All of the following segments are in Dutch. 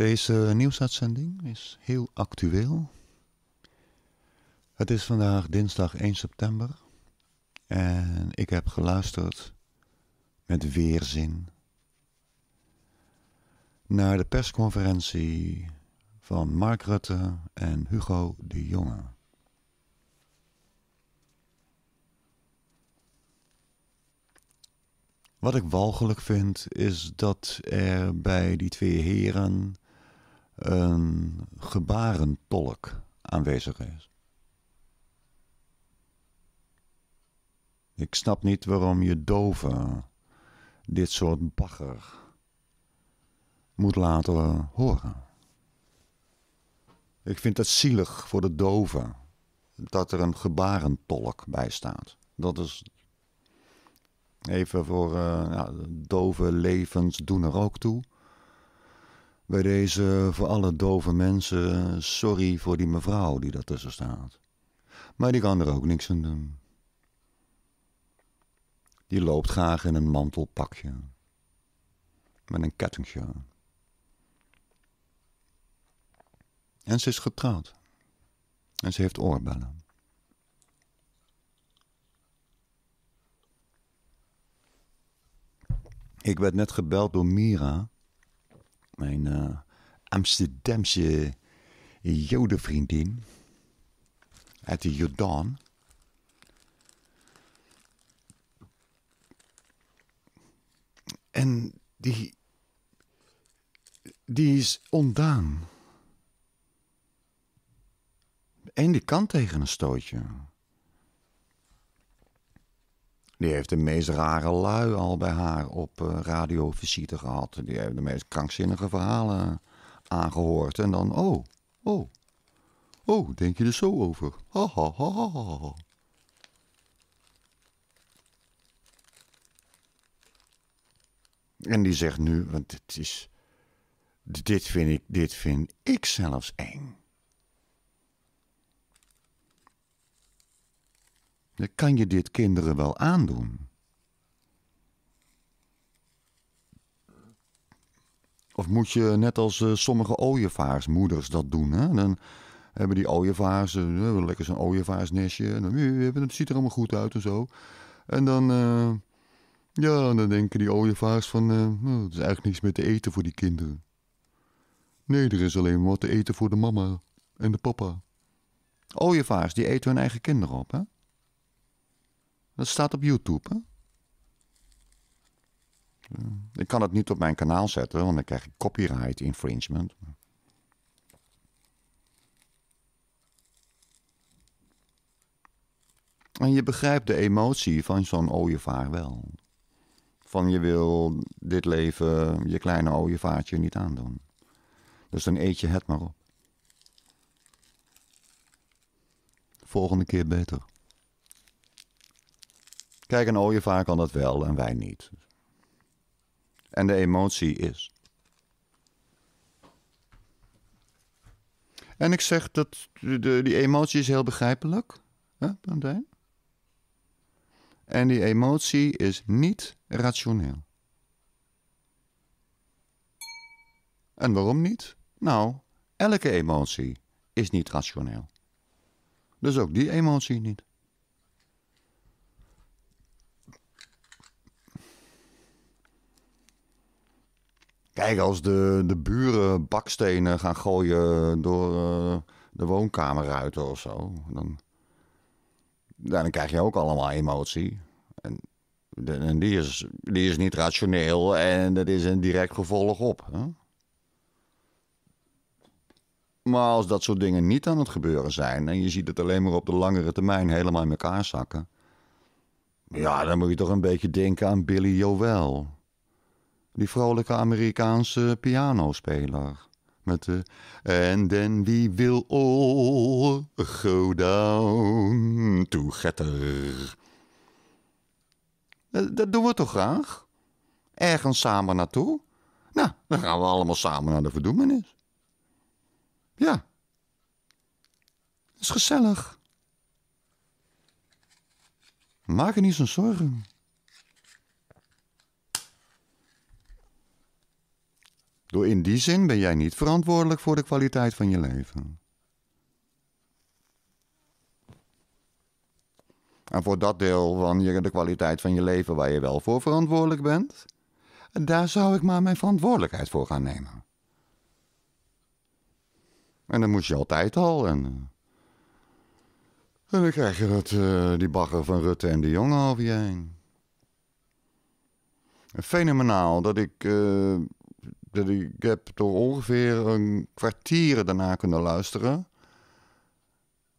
Deze nieuwsuitzending is heel actueel. Het is vandaag dinsdag 1 september en ik heb geluisterd met weerzin naar de persconferentie van Mark Rutte en Hugo de Jonge. Wat ik walgelijk vind is dat er bij die twee heren een gebarentolk aanwezig is. Ik snap niet waarom je doven dit soort bagger moet laten horen. Ik vind het zielig voor de doven dat er een gebarentolk bij staat. Dat is even voor uh, dove levens doen er ook toe. Bij deze voor alle dove mensen, sorry voor die mevrouw die daartussen staat. Maar die kan er ook niks aan doen. Die loopt graag in een mantelpakje. Met een kettingje. En ze is getrouwd. En ze heeft oorbellen. Ik werd net gebeld door Mira mijn uh, Amsterdamse jodenvriendin uit de Jordaan. En die, die is ondaan. Eén de kant tegen een stootje. Die heeft de meest rare lui al bij haar op uh, eh, radiovisite gehad. Die heeft de meest krankzinnige verhalen aangehoord. En dan, oh, oh, oh, denk je er zo over? Ha, ha, ha, ha, ha. En die zegt nu, want dit is, dit vind ik, dit vind ik zelfs eng. kan je dit kinderen wel aandoen. Of moet je net als eh, sommige ooievaarsmoeders dat doen? Hè? Dan hebben die ooievaars uh, lekker zo'n ooievaarsnestje. dan, eh, het ziet er allemaal goed uit en zo. En dan, uh, ja, dan denken die ooievaars van... Nou, het is eigenlijk niks meer te eten voor die kinderen. Nee, er is alleen wat te eten voor de mama en de papa. Ooievaars, die eten hun eigen kinderen op, hè? Dat staat op YouTube. Hè? Ik kan het niet op mijn kanaal zetten, want dan krijg ik copyright infringement. En je begrijpt de emotie van zo'n ooievaar wel. Van je wil dit leven je kleine ooievaartje niet aandoen. Dus dan eet je het maar op. Volgende keer beter. Kijk, een ooievaar kan dat wel en wij niet. En de emotie is. En ik zeg dat de, die emotie is heel begrijpelijk, hè, En die emotie is niet rationeel. En waarom niet? Nou, elke emotie is niet rationeel. Dus ook die emotie niet. Kijk, als de, de buren bakstenen gaan gooien door eh, de woonkamerruiten of zo, dan, dan krijg je ook allemaal emotie. En, en die, is, die is niet rationeel en dat is een direct gevolg op. Hè? Maar als dat soort dingen niet aan het gebeuren zijn en je ziet het alleen maar op de langere termijn helemaal in elkaar zakken, ja, dan moet je toch een beetje denken aan Billy Joel. Die vrolijke Amerikaanse pianospeler. Met de And then we will all go down together. Dat, eh, dat doen we toch graag? Ergens samen naartoe? Nou, dan gaan we allemaal samen naar de verdoemenis. Ja. Is gezellig. Maak je niet zo'n zorgen. Door in die zin ben jij niet verantwoordelijk voor de kwaliteit van je leven. En voor dat deel van de kwaliteit van je leven waar je wel voor verantwoordelijk bent, daar zou ik maar mijn verantwoordelijkheid voor gaan nemen. En dan moest je altijd al. En, en dan krijg je dat, eh, die bagger van Rutte en de jongen over je heen. Fenomenaal dat ik. Eh, ik heb door ongeveer een kwartier daarna kunnen luisteren.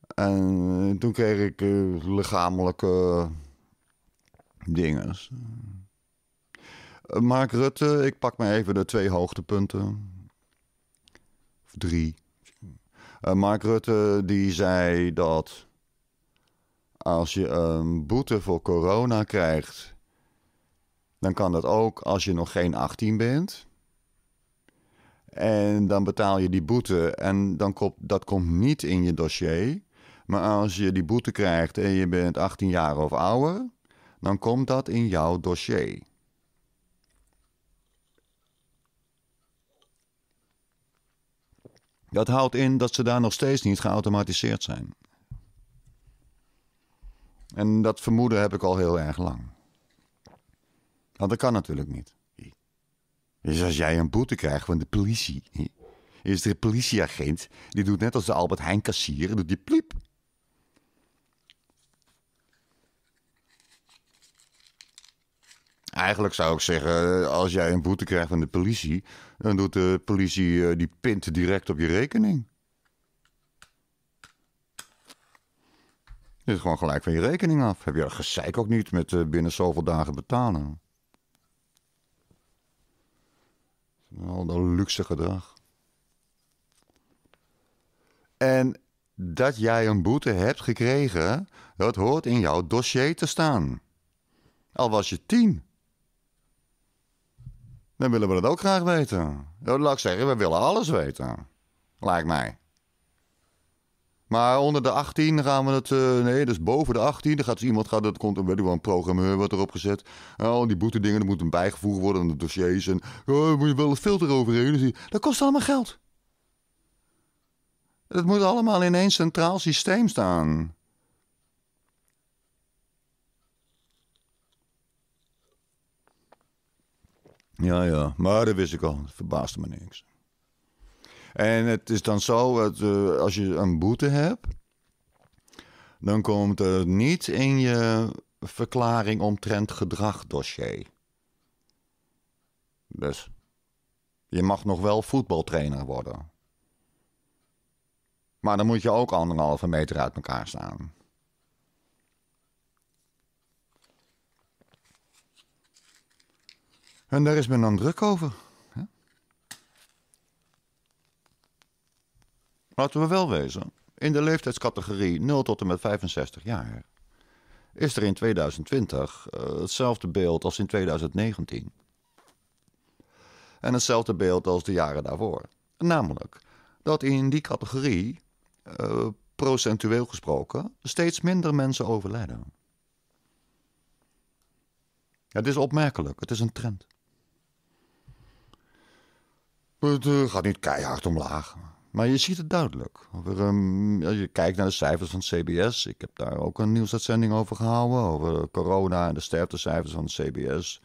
En eh, toen kreeg ik eh, lichamelijke dingen. Eh, Mark Rutte, ik pak maar even de twee hoogtepunten. Of drie. Mark Rutte die zei dat als je een boete voor corona krijgt, dan kan dat ook als je nog geen 18 bent. En dan betaal je die boete. En dan komt, dat komt niet in je dossier. Maar als je die boete krijgt en je bent 18 jaar of ouder, dan komt dat in jouw dossier. Dat houdt in dat ze daar nog steeds niet geautomatiseerd zijn. En dat vermoeden heb ik al heel erg lang. Want dat kan natuurlijk niet. Dus als jij een boete krijgt van de politie, is er een politieagent die doet net als de Albert Heijn kassier, doet die pliep. Eigenlijk zou ik zeggen, als jij een boete krijgt van de politie, dan doet de politie eh, die pint direct op je rekening. Dit is gewoon gelijk van je rekening af. Heb je dat gezeik ook niet met eh, binnen zoveel dagen betalen? Al dat luxe gedrag. En dat jij een boete hebt gekregen, dat hoort in jouw dossier te staan. Al was je tien. Dan willen we dat ook graag weten. Dat laat ik zeggen, we willen alles weten. Lijkt mij. Maar onder de 18 gaan we het. Eh, nee, dus boven de 18. Dan gaat dus iemand. Gaat, dat komt weet ik een programmeur wordt erop gezet. En al die boete dingen. moet moet bijgevoegd worden aan de dossiers. En oh, moet je wel een filter overheen. Dus dat kost allemaal geld. Het moet allemaal in één centraal systeem staan. Ja, ja, maar dat wist ik al. Het verbaasde me niks. En het is dan zo, dat, eh, als je een boete hebt, dan komt er niet in je verklaring omtrent gedrag dossier. Dus je mag nog wel voetbaltrainer worden. Maar dan moet je ook anderhalve meter uit elkaar staan. En daar is men dan druk over. Laten we wel wezen, in de leeftijdscategorie 0 tot en met 65 jaar is er in 2020 eh, hetzelfde beeld als in 2019. En hetzelfde beeld als de jaren daarvoor. Namelijk dat in die categorie, eh, procentueel gesproken, steeds minder mensen overlijden. Het is opmerkelijk, het is een trend. Het eh, gaat niet keihard omlaag. Maar je ziet het duidelijk. Ehm, als je kijkt naar de cijfers van CBS, ik heb daar ook een nieuwsuitzending over gehouden, over corona en de sterftecijfers van CBS.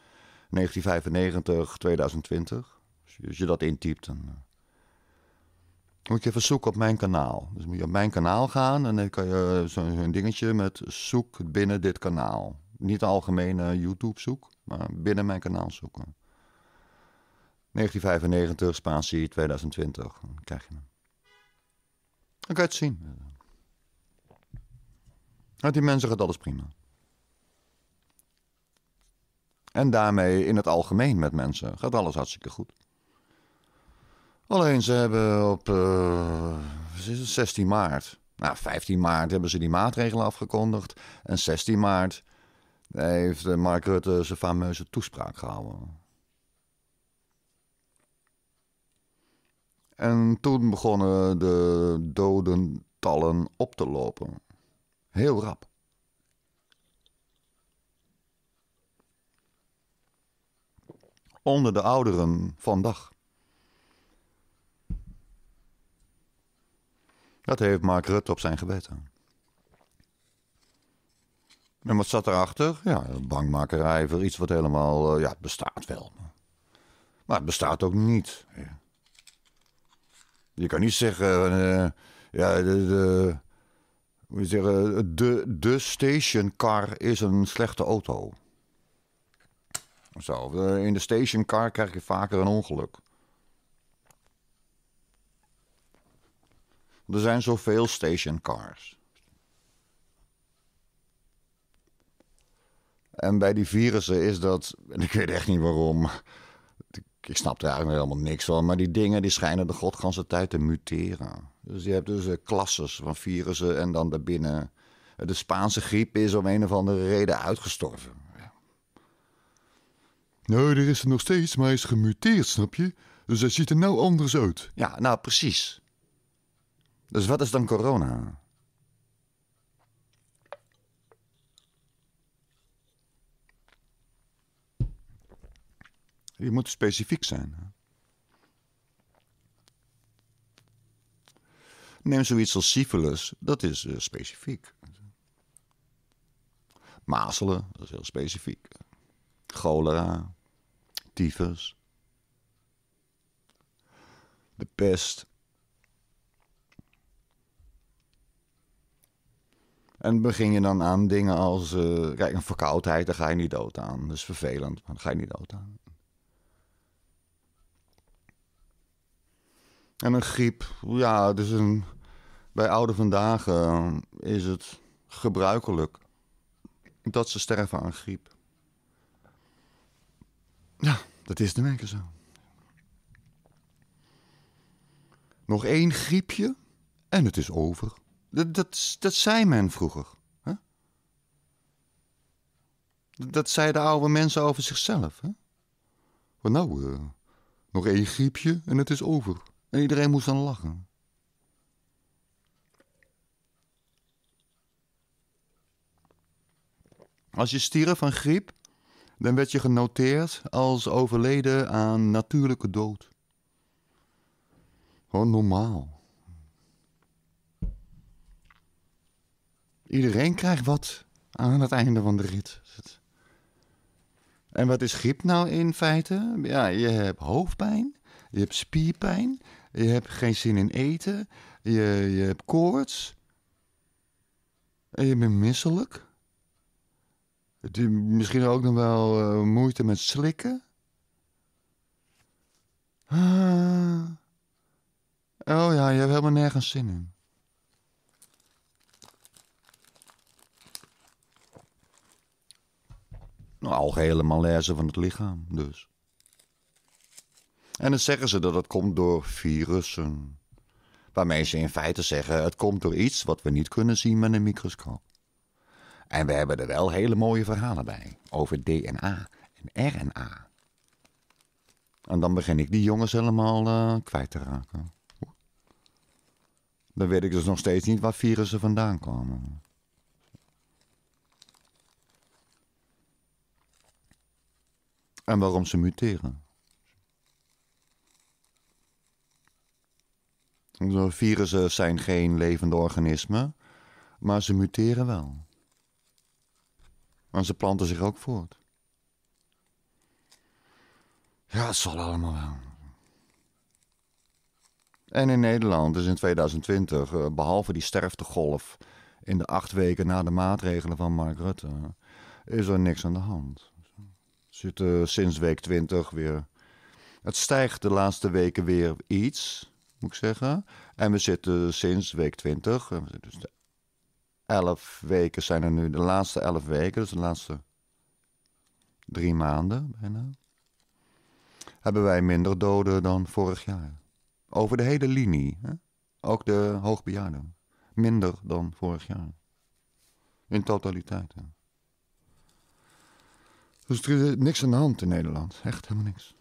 1995, 2020. Als je dat intypt, dan eh, moet je even zoeken op mijn kanaal. Dus moet je op mijn kanaal gaan en dan kan je eh, zo'n dingetje met zoek binnen dit kanaal. Niet de algemene YouTube zoek, maar binnen mijn kanaal zoeken. 1995, spatie 2020. Dan krijg je hem. Dan kan je het zien. Met die mensen gaat alles prima. En daarmee in het algemeen met mensen gaat alles hartstikke goed. Alleen ze hebben op 16 eh, maart, nou 15 maart hebben ze die maatregelen afgekondigd. En 16 maart heeft eh, Mark Rutte zijn fameuze toespraak gehouden. En toen begonnen de dodentallen op te lopen. Heel rap. Onder de ouderen vandaag. Dat heeft Mark Rutte op zijn geweten. En wat zat erachter? Ja, bangmakerij voor iets wat helemaal... Eh, ja, het bestaat wel. Maar het bestaat ook niet. Ja. Je kan niet zeggen, eh, ja, de, hoe zeggen, de, de stationcar is een slechte auto. Zo, eh, in de stationcar krijg je vaker een ongeluk. Er zijn zoveel stationcars. En bij die virussen is dat, en ik weet echt niet waarom, ik snap er eigenlijk helemaal niks van. Maar die dingen die schijnen de godganse tijd te muteren. Dus je hebt dus eh, klasses van virussen en dan daarbinnen. Eh, de Spaanse griep is om een of andere reden uitgestorven. Ja. Nee, er is er nog steeds, maar hij is gemuteerd, snap je? Dus hij ziet er nou anders uit. Ja, nou precies. Dus wat is dan corona? Je moet specifiek zijn. Neem zoiets als syphilis, dat is eh, specifiek. Mazelen, dat is heel specifiek. Cholera, tyfus. De pest. En begin je dan aan dingen als, eh, kijk, een verkoudheid, daar ga je niet dood aan. Dat is vervelend, maar daar ga je niet dood aan. En een griep, ja, dus een, bij oude vandaag eh, is het gebruikelijk dat ze sterven aan griep. Ja, dat is de keer zo. Nog één griepje en het is over. Dat, dat, zei men vroeger. Hè? Dat zeiden oude mensen over zichzelf. Hè? Van nou, eh, nog één griepje en het is over. En iedereen moest dan lachen. Als je stierf van griep, dan werd je genoteerd als overleden aan natuurlijke dood. Gewoon normaal. Iedereen krijgt wat aan het einde van de rit. En wat is griep nou in feite? Ja, je hebt hoofdpijn, je hebt spierpijn, je hebt geen zin in eten, je, je hebt koorts, en je bent misselijk. misschien ook nog wel eh, moeite met slikken. Ah. Oh ja, je hebt helemaal nergens zin in. Nou, algehele malaise van het lichaam dus. En dan zeggen ze dat het komt door virussen. Waarmee ze in feite zeggen: het komt door iets wat we niet kunnen zien met een microscoop. En we hebben er wel hele mooie verhalen bij over DNA en RNA. En dan begin ik die jongens helemaal eh, kwijt te raken. Dan weet ik dus nog steeds niet waar virussen vandaan komen. En waarom ze muteren. Virussen zijn geen levende organismen, maar ze muteren wel. En ze planten zich ook voort. Ja, het zal allemaal wel. En in Nederland is in 2020, eh, behalve die sterftegolf in de acht weken na de maatregelen van Mark Rutte, is er niks aan de hand. Er eh, sinds week 20 weer. Het stijgt de laatste weken weer iets moet ik zeggen. En we zitten sinds week 20, dus de elf weken zijn er nu, de laatste elf weken, dus de laatste drie maanden bijna, hebben wij minder doden dan vorig jaar. Over de hele linie, hè? ook de hoogbejaarden. Minder dan vorig jaar. In totaliteit. Dus er is niks aan de hand in Nederland. Echt helemaal niks.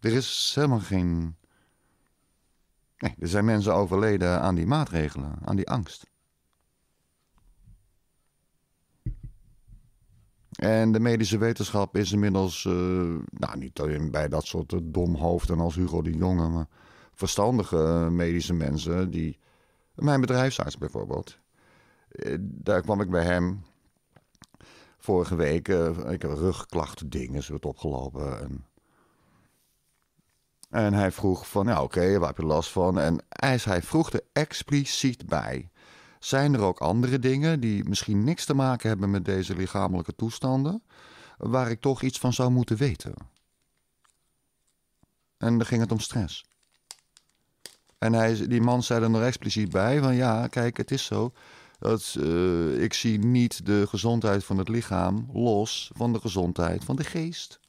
Er is helemaal geen Nee, er zijn mensen overleden aan die maatregelen, aan die angst. En de medische wetenschap is inmiddels, eh, nou niet alleen bij dat soort eh, domhoofden als Hugo de Jonge, maar verstandige eh, medische mensen. Die, mijn bedrijfsarts bijvoorbeeld, daar kwam ik bij hem vorige week. Uh, ik heb rugklachten dingen, ze opgelopen. En en hij vroeg van, ja oké, waar heb je last van? En hij, vroeg er expliciet bij. Zijn er ook andere dingen die misschien niks te maken hebben met deze lichamelijke toestanden, waar ik toch iets van zou moeten weten? En dan ging het om stress. En hij, die man zei er nog expliciet bij van ja, kijk, het is zo. Dat, eh, ik zie niet de gezondheid van het lichaam los van de gezondheid van de geest.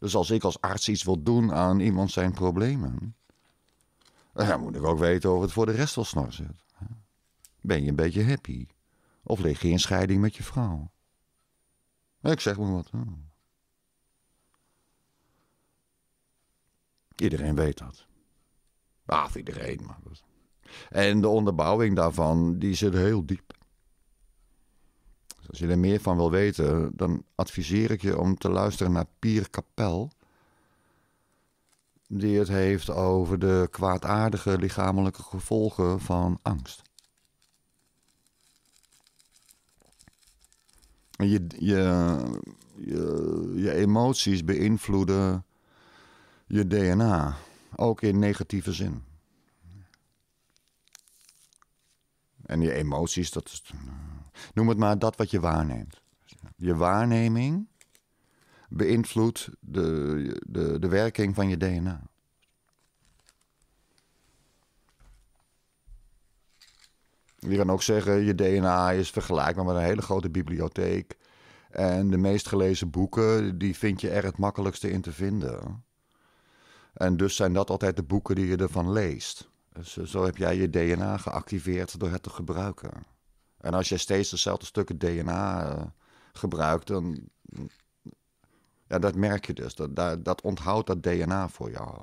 Dus als ik als arts iets wil doen aan iemand zijn problemen, eh, dan moet ik ook weten of het voor de rest wel snor zit. Ben je een beetje happy? Of lig je in scheiding met je vrouw? Ik zeg maar wat. Iedereen weet dat. Af iedereen, maar. En de onderbouwing daarvan, die zit heel diep. Als je er meer van wil weten, dan adviseer ik je om te luisteren naar Pier Capel. Die het heeft over de kwaadaardige lichamelijke gevolgen van angst. Je, je, je, je emoties beïnvloeden je DNA, ook in negatieve zin. En je emoties, dat is Noem het maar dat wat je waarneemt. Je waarneming beïnvloedt de, de, de werking van je DNA. Je kan ook zeggen, je DNA is vergelijkbaar met een hele grote bibliotheek. En de meest gelezen boeken, die vind je er het makkelijkste in te vinden. En dus zijn dat altijd de boeken die je ervan leest. Dus zo heb jij je DNA geactiveerd door het te gebruiken. En als je steeds dezelfde stukken DNA eh, gebruikt, dan. Ja, dat merk je dus. Dat, dat, onthoudt dat DNA voor jou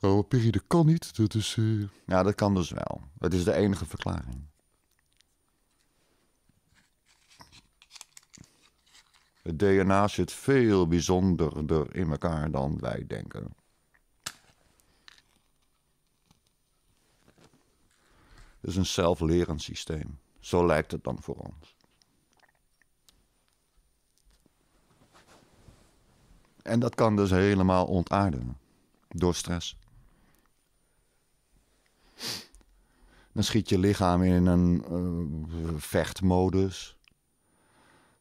Oh, Perry, dat kan niet. Dat is. Uh... Ja, dat kan dus wel. Dat is de enige verklaring. Het DNA zit veel bijzonderder in elkaar dan wij denken. is een zelflerend systeem. Zo lijkt het dan voor ons. En dat kan dus helemaal ontaarden door stress. Dan schiet je lichaam in een eh, vechtmodus,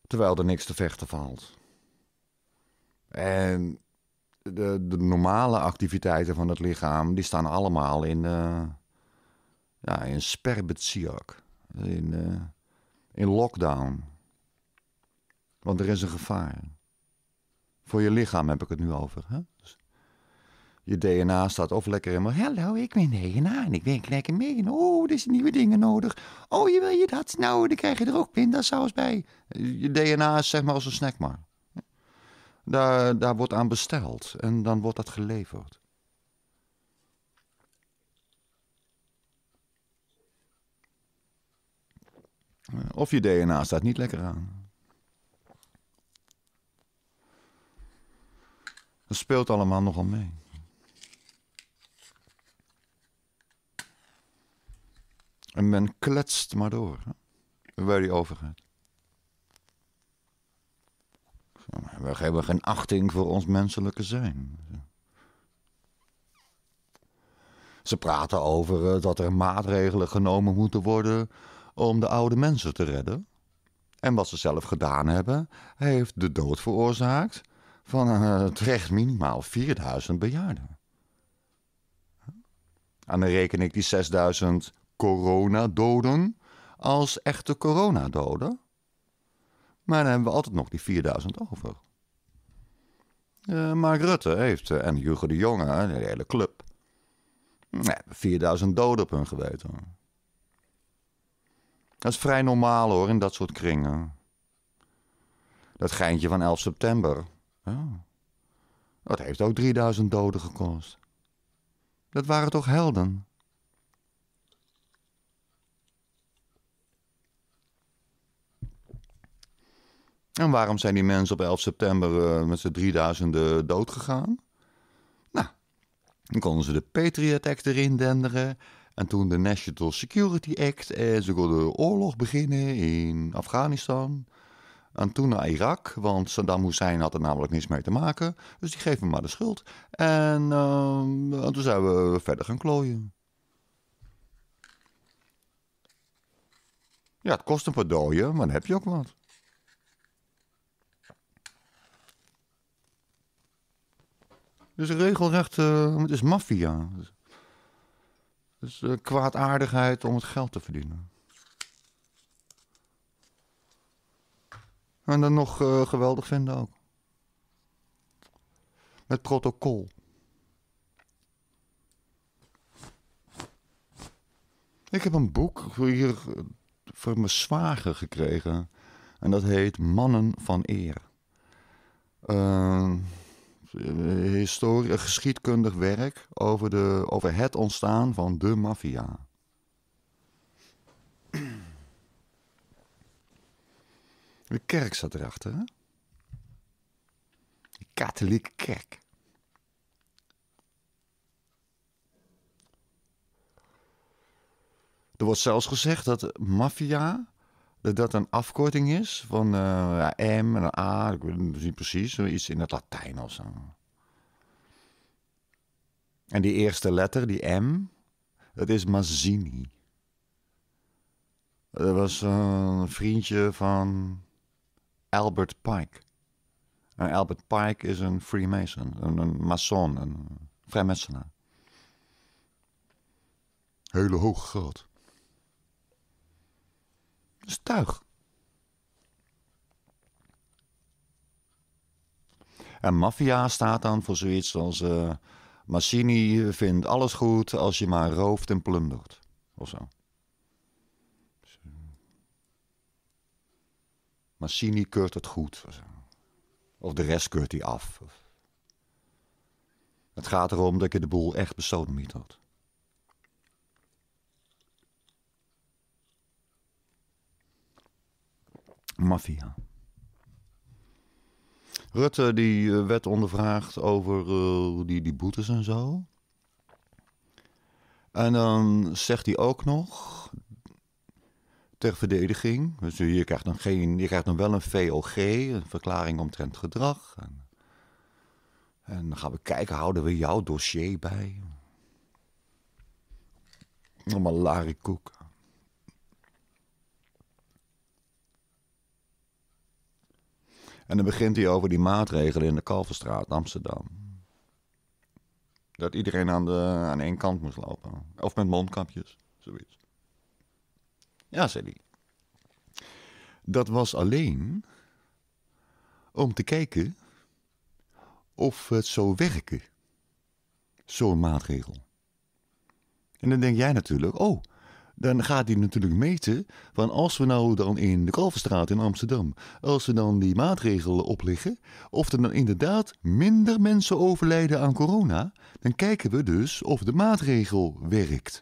terwijl er niks te vechten valt. En de, de normale activiteiten van het lichaam, die staan allemaal in de, eh, ja, in Sperbetsiak, in, eh, in lockdown. Want er is een gevaar. Voor je lichaam heb ik het nu over. Hè? Dus je DNA staat of lekker helemaal... Hallo, ik ben DNA en ik werk lekker mee. oh, er zijn nieuwe dingen nodig. Oh, je wil je dat? Nou, dan krijg je er ook pindasaus bij. Je DNA is zeg maar als een snack maar. Daar, daar wordt aan besteld en dan wordt dat geleverd. Of je DNA staat niet lekker aan. Dat speelt allemaal nogal mee. En men kletst maar door, hè? waar die over gaat. We hebben geen achting voor ons menselijke zijn. Ze praten over eh, dat er maatregelen genomen moeten worden om de oude mensen te redden. En wat ze zelf gedaan hebben, heeft de dood veroorzaakt van eh, terecht minimaal 4000 bejaarden. En dan reken ik die 6000 coronadoden als echte coronadoden. Maar dan hebben we altijd nog die 4000 over. Uh, Mark Rutte heeft, eh, en Hugo de Jonge, de hele club, 4000 doden op hun geweten. Dat is vrij normaal hoor, in dat soort kringen. Dat geintje van 11 september. Dat heeft ook 3000 doden gekost. Dat waren toch helden? En waarom zijn die mensen op 11 september eh, met z'n 3000 dood gegaan? Nou, dan konden ze de Patriot-act erin denderen. En toen de National Security Act, eh, ze wilden oorlog beginnen in Afghanistan. En toen naar Irak, want Saddam Hussein had er namelijk niets mee te maken. Dus die geven maar de schuld. En, eh, toen zijn we verder gaan klooien. Ja, het kost een paar doden, maar dan heb je ook wat. Dus regelrecht, het is maffia. Dus eh, kwaadaardigheid om het geld te verdienen. En dan nog eh, geweldig vinden ook. Met protocol. Ik heb een boek hier eh, voor mijn zwager gekregen. En dat heet Mannen van Eer. Uh, eh, historie, geschiedkundig werk over, de, over het ontstaan van de maffia. De kerk zat erachter, De katholieke kerk. Er wordt zelfs gezegd dat maffia dat dat een afkorting is van uh, M en A, ik weet niet precies, iets in het Latijn of zo. En die eerste letter, die M, dat is Mazzini. Dat was een vriendje van Albert Pike. En Albert Pike is een Freemason, een, mason, en een vrijmetselaar. Hele hoog groot is dus tuig. En maffia staat dan voor zoiets als... Uh, Massini vindt alles goed als je maar rooft en plundert. Of zo. Dus, eh, Massini keurt het goed. Of, zo. of de rest keurt hij af. Het gaat erom dat je de boel echt besodemiet had. maffia. Rutte die eh, werd ondervraagd over eh, die, die boetes en zo. En dan zegt hij ook nog ter verdediging. Dus je krijgt dan, geen, je krijgt dan wel een VOG, een verklaring omtrent gedrag. En, en dan gaan we kijken, houden we jouw dossier bij? Allemaal larikoek. En dan begint hij over die maatregelen in de Kalverstraat, Amsterdam. Dat iedereen aan, de, aan één kant moest lopen. Of met mondkapjes, zoiets. Ja, zei hij. Dat was alleen om te kijken of het zou werken. Zo'n maatregel. En dan denk jij natuurlijk, oh, dan gaat hij natuurlijk meten van als we nou dan in de Kalverstraat in Amsterdam, als we dan die maatregelen opleggen, of er dan inderdaad minder mensen overlijden aan corona, dan kijken we dus of de maatregel werkt.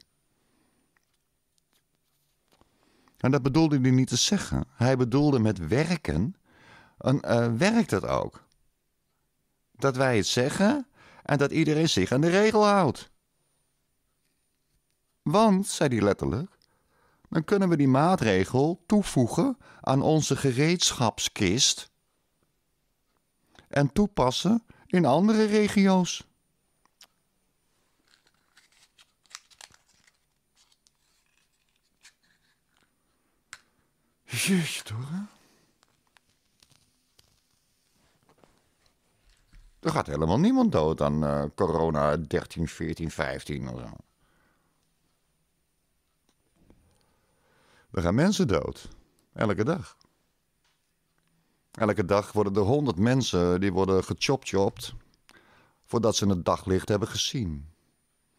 En dat bedoelde hij niet te zeggen. Hij bedoelde met werken, en, eh, werkt dat ook? Dat wij het zeggen en dat iedereen zich aan de regel houdt. Want, zei hij letterlijk, dan kunnen we die maatregel toevoegen aan onze gereedschapskist en toepassen in andere regio's. Jeetje toch, Er gaat helemaal niemand dood aan eh, corona 13, 14, 15 of zo. Er gaan mensen dood. Elke dag. Elke dag worden er honderd mensen die worden gechopt. voordat ze het daglicht hebben gezien.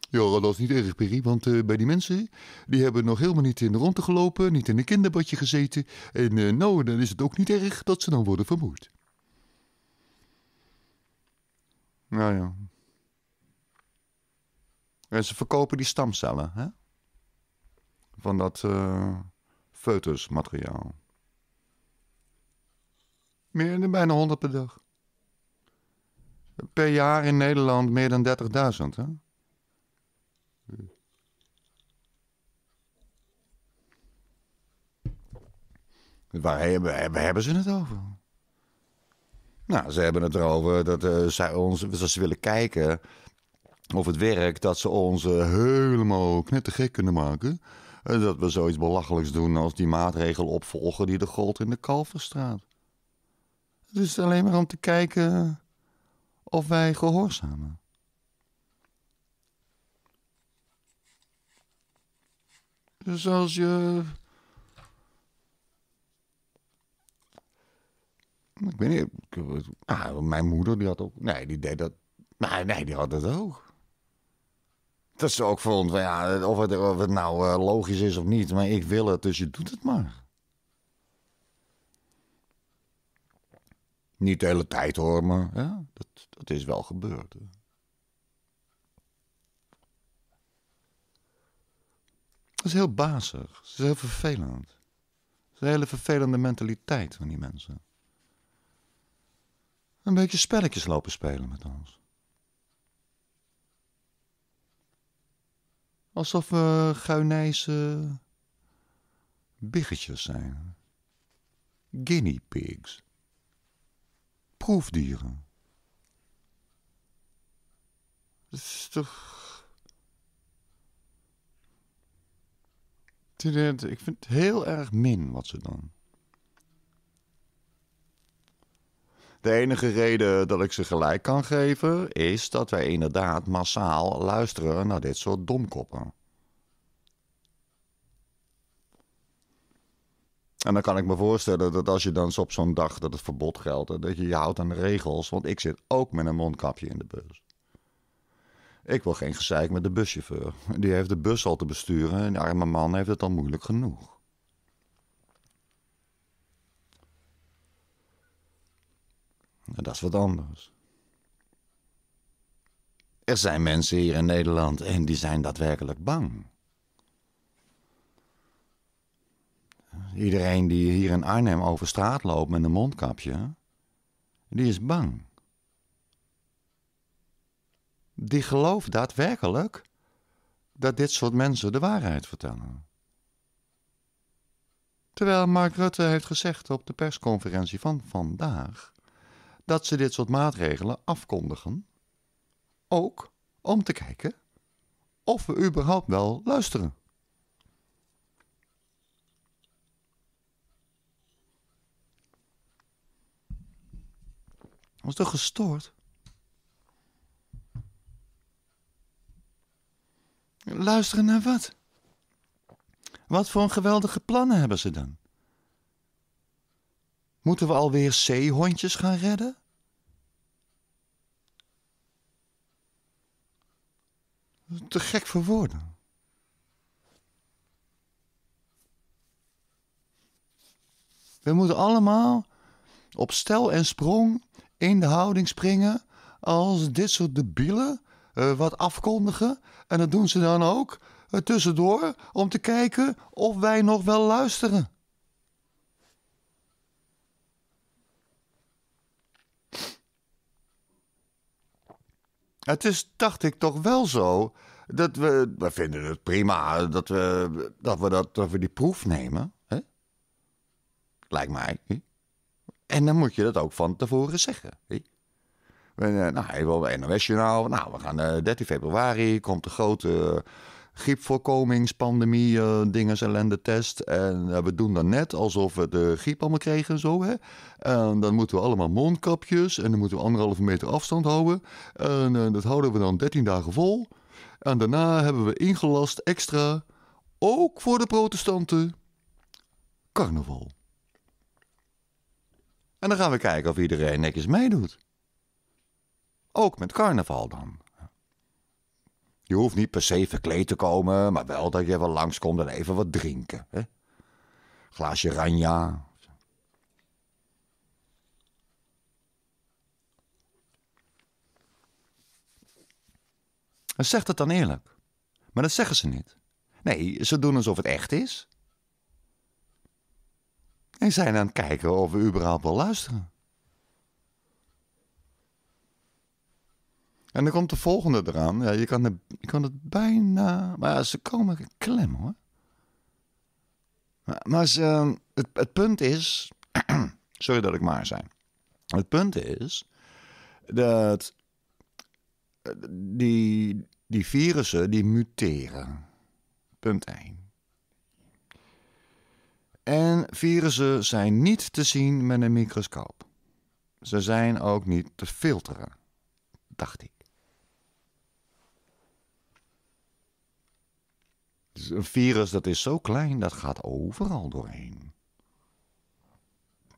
Ja, dat is niet erg, Perry, want eh, bij die mensen, die hebben nog helemaal niet in de rondte gelopen, niet in een kinderbadje gezeten. En eh, nou, dan is het ook niet erg dat ze dan worden vermoord. Nou ja. En ze verkopen die stamcellen, hè? Van dat... Eh, materiaal. Meer dan bijna 100 per dag. Per jaar in Nederland meer dan 30.000, hè? Waar hebben, waar hebben, ze het over? Nou, ze hebben het erover dat uh, zij ons, ze willen kijken of het werkt, dat ze ons eh, helemaal knettergek kunnen maken. Eh, dat we zoiets belachelijks doen als die maatregel opvolgen die de gold in de Kalverstraat. Het is alleen maar om te kijken of wij gehoorzamen. Dus als je. Ik weet niet. Ah, mijn moeder die had ook. Nee, die deed dat. Nee, nee die had dat ook dat ze ook vond, ja, of, het, of nou eh, logisch is of niet, maar ik wil het, dus je doet het maar. Niet de hele tijd hoor, maar ja, dat, dat is wel gebeurd. Hè. Dat is heel bazig. Dat is heel vervelend. Dat is een hele vervelende mentaliteit van die mensen. Een beetje spelletjes lopen spelen met ons. Alsof we Guinijse biggetjes zijn. Guinea pigs. Proefdieren. Dat is toch... Ik vind het heel erg min wat ze dan De enige reden dat ik ze gelijk kan geven is dat wij inderdaad massaal luisteren naar dit soort domkoppen. En dan kan ik me voorstellen dat als je dan op zo'n dag dat het verbod geldt, dat je je houdt aan de regels, want ik zit ook met een mondkapje in de bus. Ik wil geen gezeik met de buschauffeur. Die heeft de bus al te besturen en arme man heeft het al moeilijk genoeg. Nou, dat is wat anders. Er zijn mensen hier in Nederland en die zijn daadwerkelijk bang. Iedereen die hier in Arnhem over straat loopt met een mondkapje, die is bang. Die gelooft daadwerkelijk dat dit soort mensen de waarheid vertellen. Terwijl Mark Rutte heeft gezegd op de persconferentie van vandaag dat ze dit soort maatregelen afkondigen. Ook om te kijken of we überhaupt wel luisteren. Was toch gestoord? Luisteren naar wat? Wat voor een geweldige plannen hebben ze dan? Moeten we alweer zeehondjes gaan redden? Te gek voor woorden. We moeten allemaal op stel en sprong in de houding springen als dit soort debielen uh, wat afkondigen. En dat doen ze dan ook eh, tussendoor om te kijken of wij nog wel luisteren. Het is, dacht ik, toch wel zo dat we. We vinden het prima dat we, dat, we, dat, dat we die proef nemen. Hè? Lijkt mij. En dan moet je dat ook van tevoren zeggen. Hè? We, eh, nou, even op nos Nou, we gaan uh, eh, 13 februari, komt de grote griepvoorkomingspandemie, uh, dingen, ellende, test. En eh, we doen dan net alsof we de griep allemaal kregen en zo. Hè? En dan moeten we allemaal mondkapjes en dan moeten we anderhalve meter afstand houden. En eh, dat houden we dan 13 dagen vol. En daarna hebben we ingelast extra, ook voor de protestanten, carnaval. En dan gaan we kijken of iedereen netjes meedoet. Ook met carnaval dan. Je hoeft niet per se verkleed te komen, maar wel dat je wel langskomt en even wat drinken. Hè? Glaasje ranja. En zeg het dan eerlijk. Maar dat zeggen ze niet. Nee, ze doen alsof het echt is. En zijn aan het kijken of we überhaupt wel luisteren. En dan komt de volgende eraan. Ja, je, kan het, je kan het bijna. Maar ze komen klem hoor. Maar, maar ehm, het, het, punt is. sorry dat ik maar zijn. Het punt is. Dat. Eh, die, die virussen die muteren. Punt 1. En virussen zijn niet te zien met een microscoop. Ze zijn ook niet te filteren, dacht hij. Dus een virus dat is zo klein, dat gaat overal doorheen.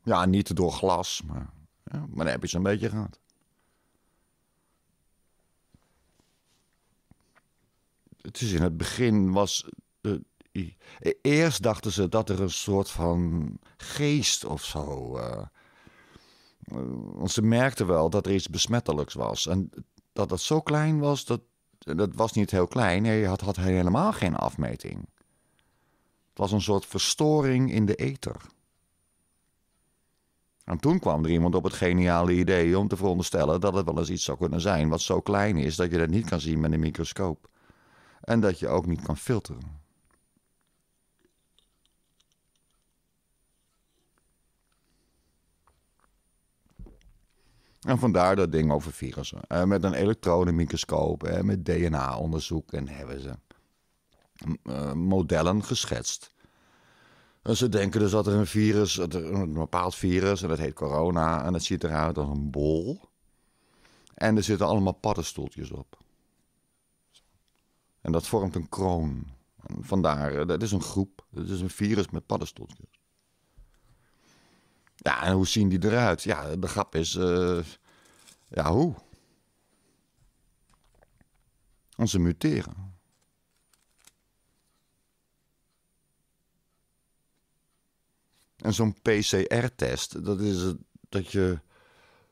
Ja, niet door glas, maar, ja, maar dan heb je zo'n een beetje gehad. Het is in het begin was. Uh, eerst dachten ze dat er een soort van geest of zo. Eh, eh, want ze merkten wel dat er iets besmettelijks was. En dat het zo klein was, dat, dat was niet heel klein. Hij had, had helemaal geen afmeting. Het was een soort verstoring in de ether. En toen kwam er iemand op het geniale idee om te veronderstellen dat het wel eens iets zou kunnen zijn wat zo klein is dat je dat niet kan zien met een microscoop. En dat je ook niet kan filteren. En vandaar dat ding over virussen. En eh, met een elektronenmicroscoop, en met DNA-onderzoek en hebben ze eh, modellen geschetst. En ze denken dus dat er een virus, een bepaald virus, en dat heet corona, en dat ziet eruit als een bol. En er zitten allemaal paddenstoeltjes op. En dat vormt een kroon. En vandaar, eh, dat is een groep, dat is een virus met paddenstoeltjes. Ja, en hoe zien die eruit? Ja, de grap is, eh, ja, hoe? onze ze muteren. En zo'n PCR-test, dat is het, dat je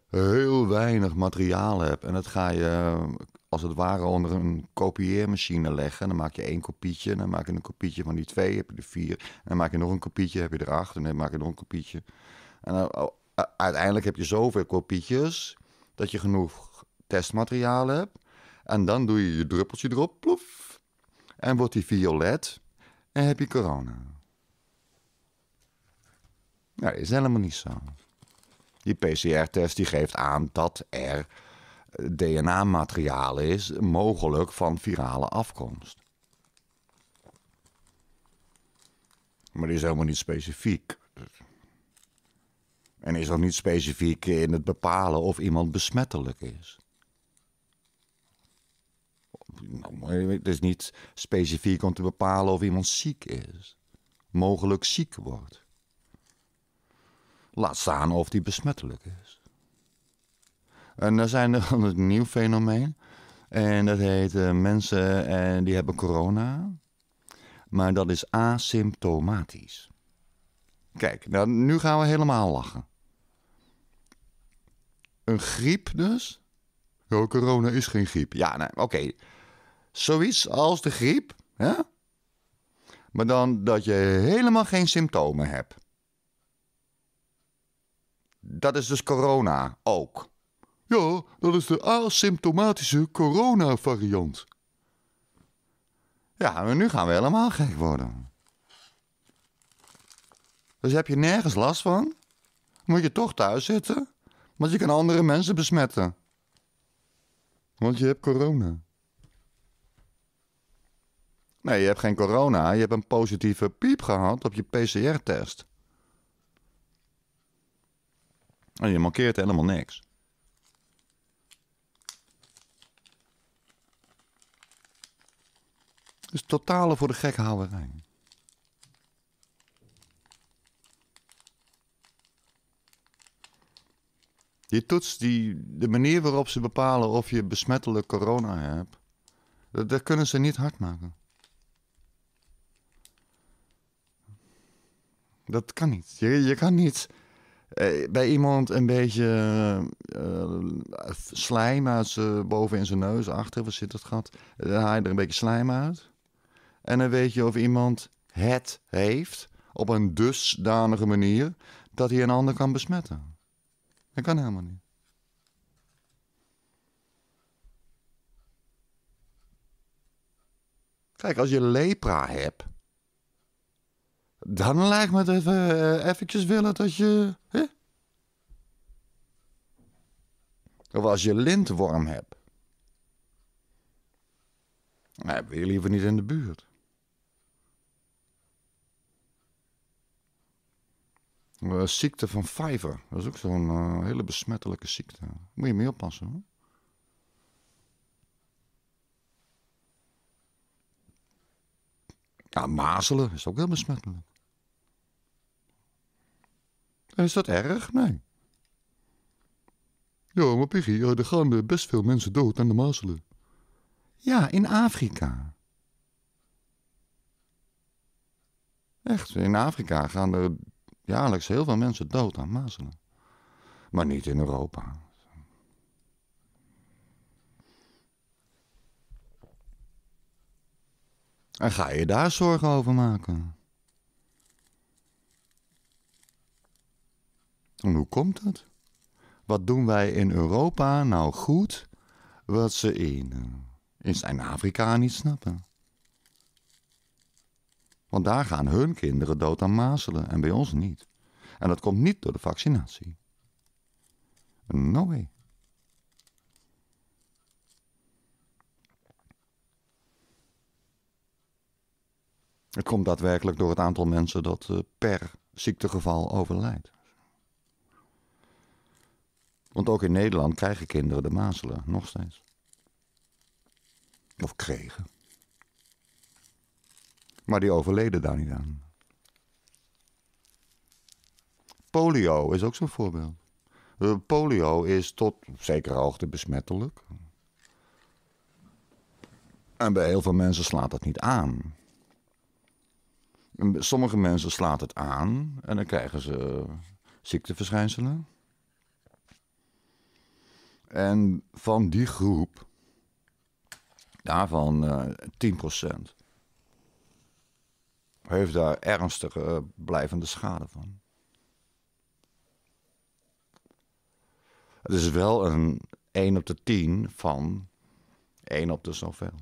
heel weinig materiaal hebt. En dat ga je als het ware onder een kopieermachine leggen. Dan maak je één kopietje, dan maak je een kopietje van die twee, heb je er vier. En dan maak je nog een kopietje, heb je er acht, en dan maak je nog een kopietje. En eh, oh, uiteindelijk heb je zoveel kopietjes dat je genoeg testmateriaal hebt. En dan doe je je druppeltje erop, plof. En wordt die violet en heb je corona. Nou, is helemaal niet zo. Die PCR-test die geeft aan dat er eh, DNA-materiaal is, mogelijk van virale afkomst. Maar die is helemaal niet specifiek. En is ook niet specifiek in het bepalen of iemand besmettelijk is. Nou, het is niet specifiek om te bepalen of iemand ziek is. Mogelijk ziek wordt. Laat staan of die besmettelijk is. En dan zijn er een nieuw fenomeen. En dat heet eh, mensen eh, die hebben corona. Maar dat is asymptomatisch. Kijk, nou, nu gaan we helemaal lachen. Een griep dus? Ja, corona is geen griep. Ja, nee, oké. Zoiets als de griep, hè? Maar dan dat je helemaal geen symptomen hebt. Dat is dus corona ook. Ja, dat is de asymptomatische coronavariant. Ja, maar nu gaan we helemaal gek worden. Dus heb je nergens last van? Moet je toch thuis zitten? Want je kan andere mensen besmetten. Want je hebt corona. Nee, je hebt geen corona. Je hebt een positieve piep gehad op je PCR-test. En je mankeert helemaal niks. Dus totale voor de gekhouderij. Die toets, die, de manier waarop ze bepalen of je besmettelijk corona hebt, dat, dat kunnen ze niet hard maken. Dat kan niet. Je, je kan niet eh, bij iemand een beetje eh, slijm uit zijn, boven in zijn neus, achter, waar zit het gat? Eh, dan haal je er een beetje slijm uit. En dan weet je of iemand het heeft op een dusdanige manier dat hij een ander kan besmetten. Dat kan helemaal niet. Kijk, als je lepra hebt, dan lijkt me het even, eh, eventjes willen dat je... Hè? Of als je lintworm hebt. Nee, je liever niet in de buurt. Eh, ziekte van vijver, Dat is ook zo'n eh, hele besmettelijke ziekte. Moet je mee oppassen hoor. Ja, mazelen is ook heel besmettelijk. En is dat erg? Nee. Ja, maar Piggy, eh, er gaan best veel mensen dood aan de mazelen. Ja, in Afrika. Echt, in Afrika gaan er jaarlijks heel veel mensen dood aan mazelen. Maar niet in Europa. En ga je daar zorgen over maken? En hoe komt het? Wat doen wij in Europa nou goed wat ze in, eh, in Afrika niet snappen? Want daar gaan hun kinderen dood aan mazelen en bij ons niet. En dat komt niet door de vaccinatie. No way. Het komt daadwerkelijk door het aantal mensen dat eh, per ziektegeval overlijdt. Want ook in Nederland krijgen kinderen de mazelen, nog steeds. Of kregen. Maar die overleden daar niet aan. Polio is ook zo'n voorbeeld. Eh, polio is tot zekere hoogte besmettelijk. En bij heel veel mensen slaat dat niet aan. Sommige mensen slaat het aan en dan krijgen ze ziekteverschijnselen. En van die groep, daarvan uh, eh, 10%, heeft daar ernstige eh, blijvende schade van. Het is wel een 1 op de 10 van 1 op de zoveel.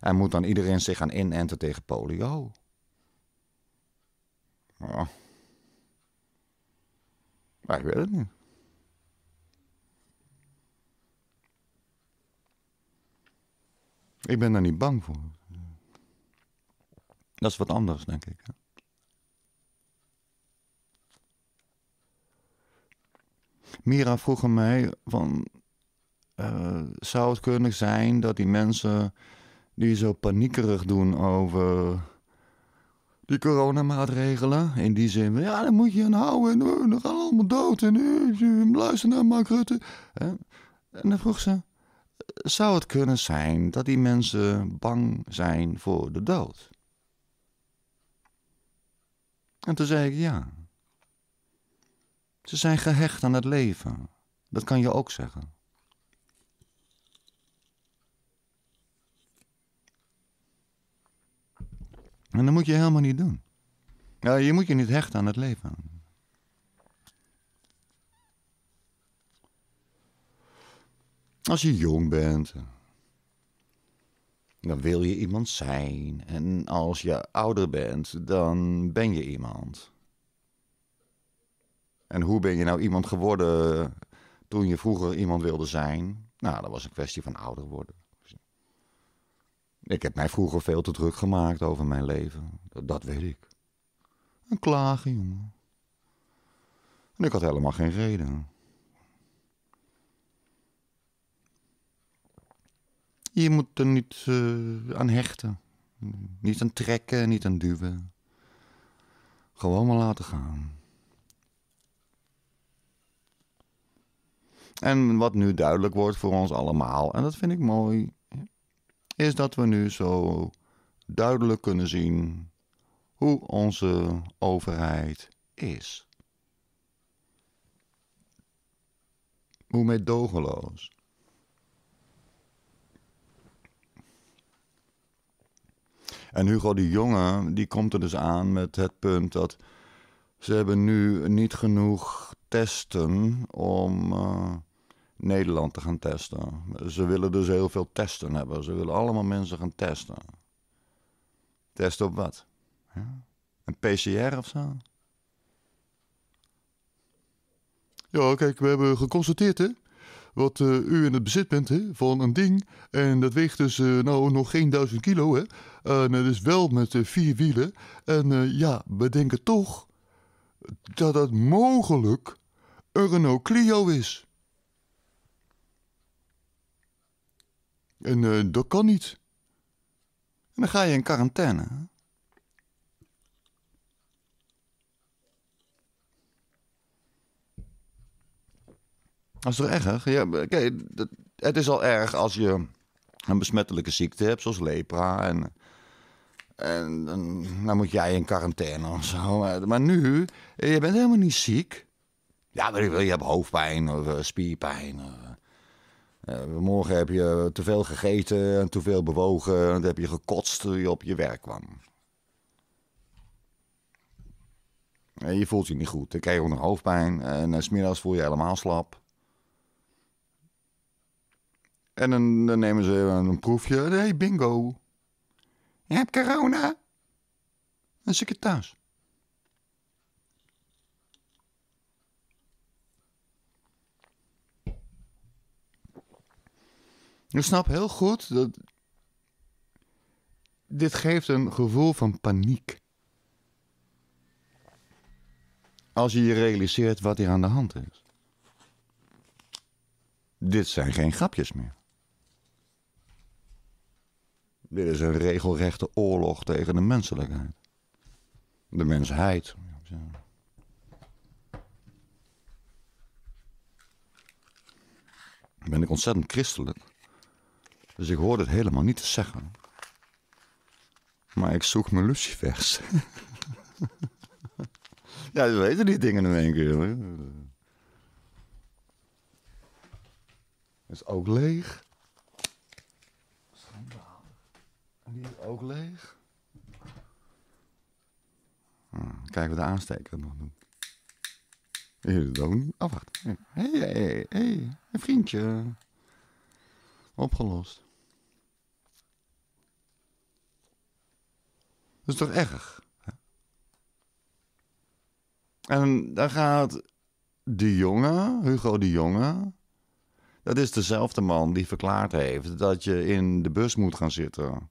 En moet dan iedereen zich gaan inenten tegen polio? Ja. Maar ik weet het niet. Ik ben daar niet bang voor. Dat is wat anders, denk ik. Mira vroeg aan mij van... Eh, zou het kunnen zijn dat die mensen die zo paniekerig doen over die coronamaatregelen... in die zin van, ja, dan moet je aan houden en eh, dan gaan allemaal dood... en eh, luister naar Mark Rutte. en dan vroeg ze, zou het kunnen zijn dat die mensen bang zijn voor de dood? En toen zei ik ja. Ze zijn gehecht aan het leven. Dat kan je ook zeggen. En dat moet je helemaal niet doen. je moet je niet hechten aan het leven. Als je jong bent, dan wil je iemand zijn. En als je ouder bent, dan ben je iemand. En hoe ben je nou iemand geworden toen je vroeger iemand wilde zijn? Nou, dat was een kwestie van ouder worden. Ik heb mij vroeger veel te druk gemaakt over mijn leven. Dat, weet ik. Een klagen, jongen. En ik had helemaal geen reden. Je moet er niet eh, aan hechten. Niet aan trekken, niet aan duwen. Gewoon maar laten gaan. En wat nu duidelijk wordt voor ons allemaal, en dat vind ik mooi, is dat we nu zo duidelijk kunnen zien hoe onze overheid is. Hoe meedogenloos En Hugo de Jonge, die komt er dus aan met het punt dat ze hebben nu niet genoeg testen om eh, Nederland te gaan testen. Ze willen dus heel veel testen hebben. Ze willen allemaal mensen gaan testen. Testen op wat? Ja? Een PCR of zo? Ja, kijk, we hebben geconstateerd hè, wat eh, u in het bezit bent hè, van een ding. En dat weegt dus eh, nou nog geen duizend kilo. Hè. En het is wel met eh, vier wielen. En ja, we denken toch dat het mogelijk een Renault Clio is. En dat kan niet. En dan ga je in quarantaine. Dat is toch erg? Ja, okay, het is al erg als je een besmettelijke ziekte hebt, zoals lepra. En, en, dan moet jij in quarantaine of zo. Maar, nu, eh, je bent helemaal niet ziek. Ja, maar je hebt hoofdpijn of eh, spierpijn. Eh. morgen heb je te veel gegeten en te veel bewogen. En dan heb je gekotst toen je op je werk kwam. En je voelt je niet goed. Dan krijg je ook nog hoofdpijn. En uh, smiddags voel je helemaal slap. En dan, nemen ze een proefje. hey, bingo. Je hebt corona. Dan zit je thuis. Ik snap heel goed dat. Dit geeft een gevoel van paniek. Als je je realiseert wat hier aan de hand is. Dit zijn geen grapjes meer. Dit is een regelrechte oorlog tegen de menselijkheid. De mensheid. Dan ben ik ontzettend christelijk. Dus ik hoor het helemaal niet te zeggen. Maar ik zoek mijn lucifers. ja, ze weten die dingen in één keer. Is ook leeg. leeg. Hmm, kijken we de aansteker nog doen. Is het ook niet? Oh, wacht. Hé, hey, hey, een vriendje. Opgelost. Dat is toch erg? Hè? En dan gaat de jongen, Hugo de Jonge... Dat is dezelfde man die verklaard heeft dat je in de bus moet gaan zitten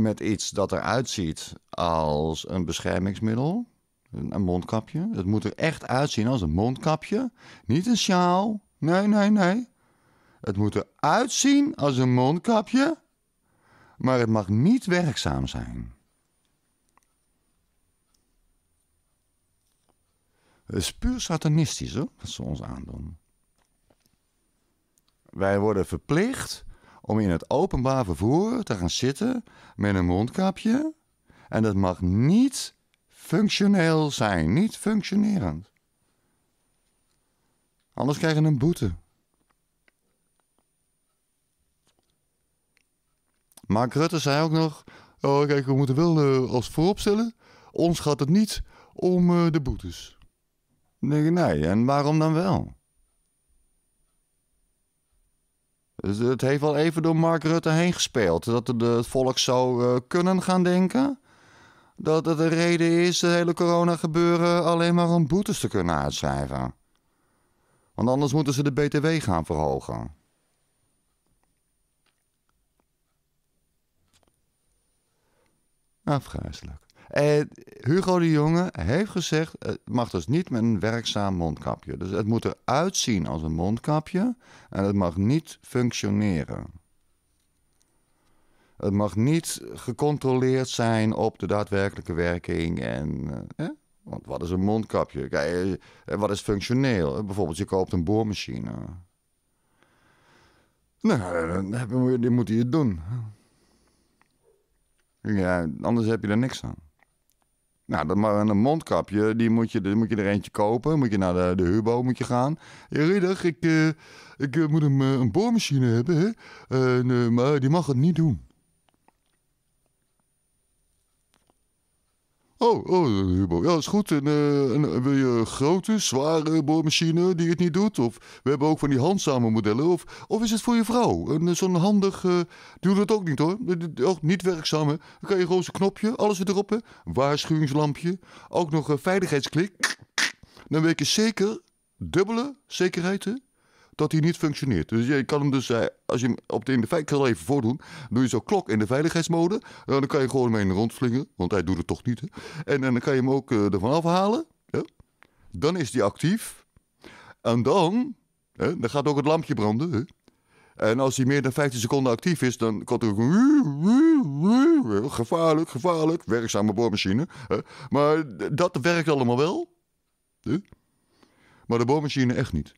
met iets dat eruit ziet als een beschermingsmiddel. Een, mondkapje. Het moet er echt uitzien als een mondkapje. Niet een sjaal. Nee, nee, nee. Het moet eruit zien als een mondkapje. Maar het mag niet werkzaam zijn. Het is puur satanistisch hoor, wat ze ons aandoen. Wij worden verplicht om in het openbaar vervoer te gaan zitten met een mondkapje. En dat mag niet functioneel zijn, niet functionerend. Anders krijg je een boete. Mark Rutte zei ook nog: oh, kijk, we moeten wel eh, als vooropstellen. Ons gaat het niet om eh, de boetes. Nee, nee, en waarom dan wel? Het heeft wel even door Mark Rutte heen gespeeld. Dat het volk zou eh, kunnen gaan denken dat het de reden is, het hele corona gebeuren, alleen maar om boetes te kunnen uitschrijven. Want anders moeten ze de BTW gaan verhogen. Afgrijzelijk. Nou, en eh, Hugo de Jonge heeft gezegd: het eh, mag dus niet met een werkzaam mondkapje. Dus het moet eruit zien als een mondkapje en het mag niet functioneren. Het mag niet gecontroleerd zijn op de daadwerkelijke werking. En, eh, Want wat is een mondkapje? Kijk, wat is functioneel? Bijvoorbeeld, je koopt een boormachine. Nou, dan moet je het doen. Ja, anders heb je er niks aan. Nou, dat, maar een mondkapje, die moet je, die moet je er eentje kopen. Moet je naar de, de Hubo moet je gaan. Ja, Riedig, ik, eh, ik eh, moet een, eh, een boormachine hebben. Hè? maar die mag het niet doen. Oh, oh, Hubo, ja, is goed. En, eh, eh, wil je een grote, zware boormachine die het niet doet? Of we hebben ook van die handzame modellen. Of, of is het voor je vrouw? En eh, zo'n handig, uh, die doet het ook niet hoor. Ook oh, niet werkzame. Dan kan je gewoon zo'n knopje, alles erop. Hè? Waarschuwingslampje. Ook nog een veiligheidsklik. Dan weet je zeker, dubbele zekerheid, hè? dat hij niet functioneert. Dus je kan hem dus, eh, als je hem op de, in de vijf kan even voordoen, doe je zo klok in de veiligheidsmode. dan kan je gewoon mee rondvliegen, want hij doet het toch niet. Hè? En, dan kan je hem ook eh, ervan afhalen. Dan is hij actief. En dan, hè, dan gaat ook het lampje branden. Hè? En als hij meer dan 15 seconden actief is, dan komt er een gevaarlijk, gevaarlijk, werkzame boormachine. Maar dat werkt allemaal wel. Maar de boormachine echt niet.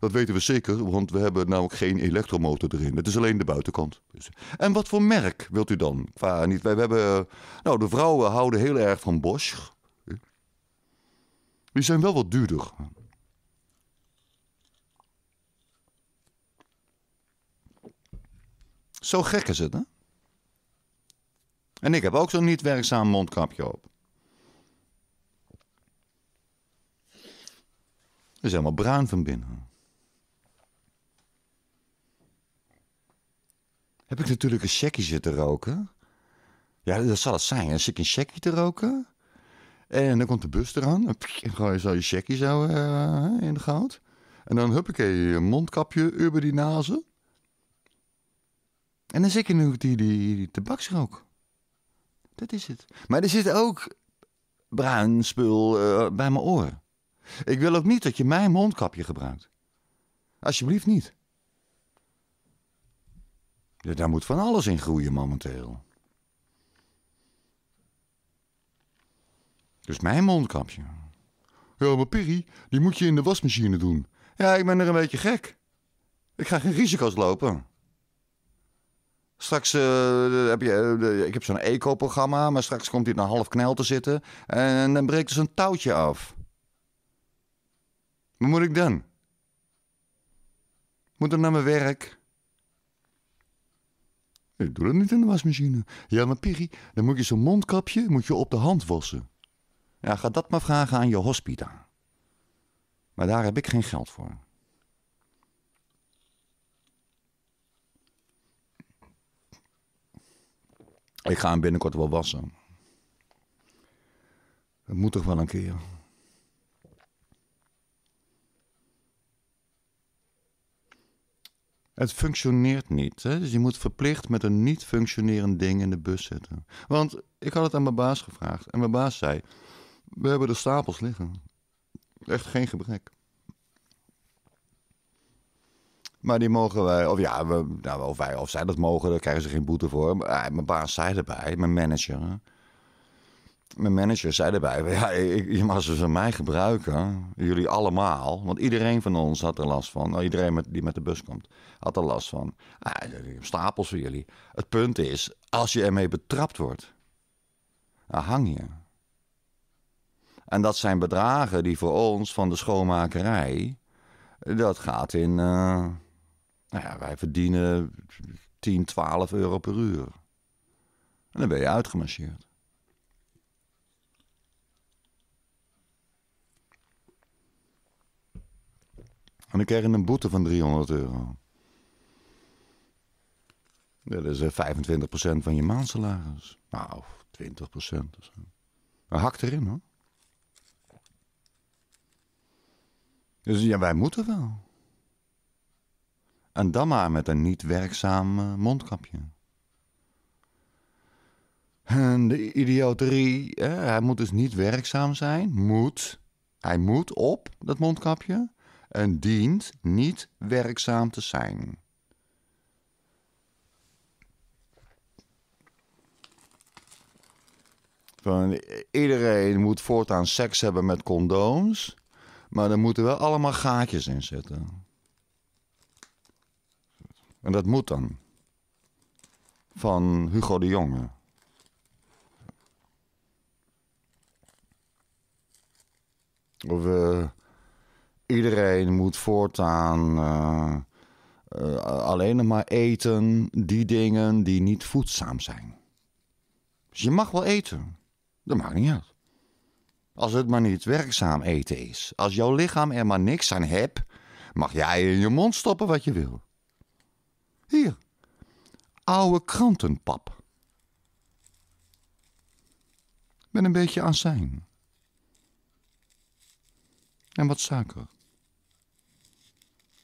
Dat weten we zeker, want we hebben namelijk geen elektromotor erin. Het is alleen de buitenkant. Dus- en wat voor merk wilt u dan? Qua niet, wij hebben, eh, nou, de vrouwen houden heel erg van Bosch. Die zijn wel wat duurder. Zo gek is het, hè? En ik heb ook zo'n niet werkzaam mondkapje op. Er is helemaal bruin van binnen. heb ik natuurlijk een checkie zitten roken. Ja, dat zal het zijn. Dan zit ik een checkie te roken. En dan komt de bus eraan. En, pff, en gooi je zo je checkie zo eh, in de goud. En dan huppakee, mondkapje over die nazen. En dan zit ik nu die, die, tabaksrook. Dat is het. Maar er zit ook bruin spul eh, bij mijn oren. Ik wil ook niet dat je mijn mondkapje gebruikt. Alsjeblieft niet. Daar moet van alles in groeien momenteel. Dus mijn mondkapje. Ja, maar Piri, die moet je in de wasmachine doen. Ja, ik ben er een beetje gek. Ik ga geen risico's lopen. Straks eh, heb je, eh, ik heb zo'n eco-programma, maar straks komt hij naar half knel te zitten en dan breekt er zo'n touwtje af. Wat moet ik dan? Moet ik naar mijn werk? Ik doe dat niet in de wasmachine. Ja, maar Piri, dan moet je zo'n mondkapje moet je op de hand wassen. Ja, ga dat maar vragen aan je hospita. Maar daar heb ik geen geld voor. Ik ga hem binnenkort wel wassen. Dat moet toch wel een keer. Het functioneert niet. Hè? Dus je moet verplicht met een niet functionerend ding in de bus zitten. Want ik had het aan mijn baas gevraagd. En mijn baas zei: We hebben de stapels liggen. Echt geen gebrek. Maar die mogen wij, of ja, we, nou, of wij of zij dat mogen, daar krijgen ze geen boete voor. Eh, mijn baas zei erbij, mijn manager mijn manager zei erbij: ja, je mag ze van mij gebruiken, jullie allemaal. Want iedereen van ons had er last van. Nou, iedereen die met de bus komt, had er last van. Ah, stapels voor jullie. Het punt is, als je ermee betrapt wordt, dan hang je. En dat zijn bedragen die voor ons van de schoonmakerij, dat gaat in, eh, nou ja, wij verdienen 10, 12 euro per uur. En dan ben je uitgemarcheerd. En ik krijg een boete van 300 euro. Dat is 25% eh, van je maandsalaris. Nou, of 20% of zo. hakt hakt erin hoor. Dus ja, wij moeten wel. En dan maar met een niet werkzaam eh, mondkapje. En de idioterie, hè, hij moet dus niet werkzaam zijn. Moet. Hij moet op, dat mondkapje en dient niet werkzaam te zijn. Van, iedereen moet voortaan seks hebben met condooms, maar er moeten wel allemaal gaatjes in zitten. En dat moet dan. Van Hugo de Jonge. Of eh iedereen moet voortaan eh, eh, alleen nog alleen maar eten die dingen die niet voedzaam zijn. Dus je mag wel eten. Dat maakt niet uit. Als het maar niet werkzaam eten is. Als jouw lichaam er maar niks aan hebt, mag jij in je mond stoppen wat je wil. Hier, oude krantenpap. Ben een beetje aan zijn. En wat suiker.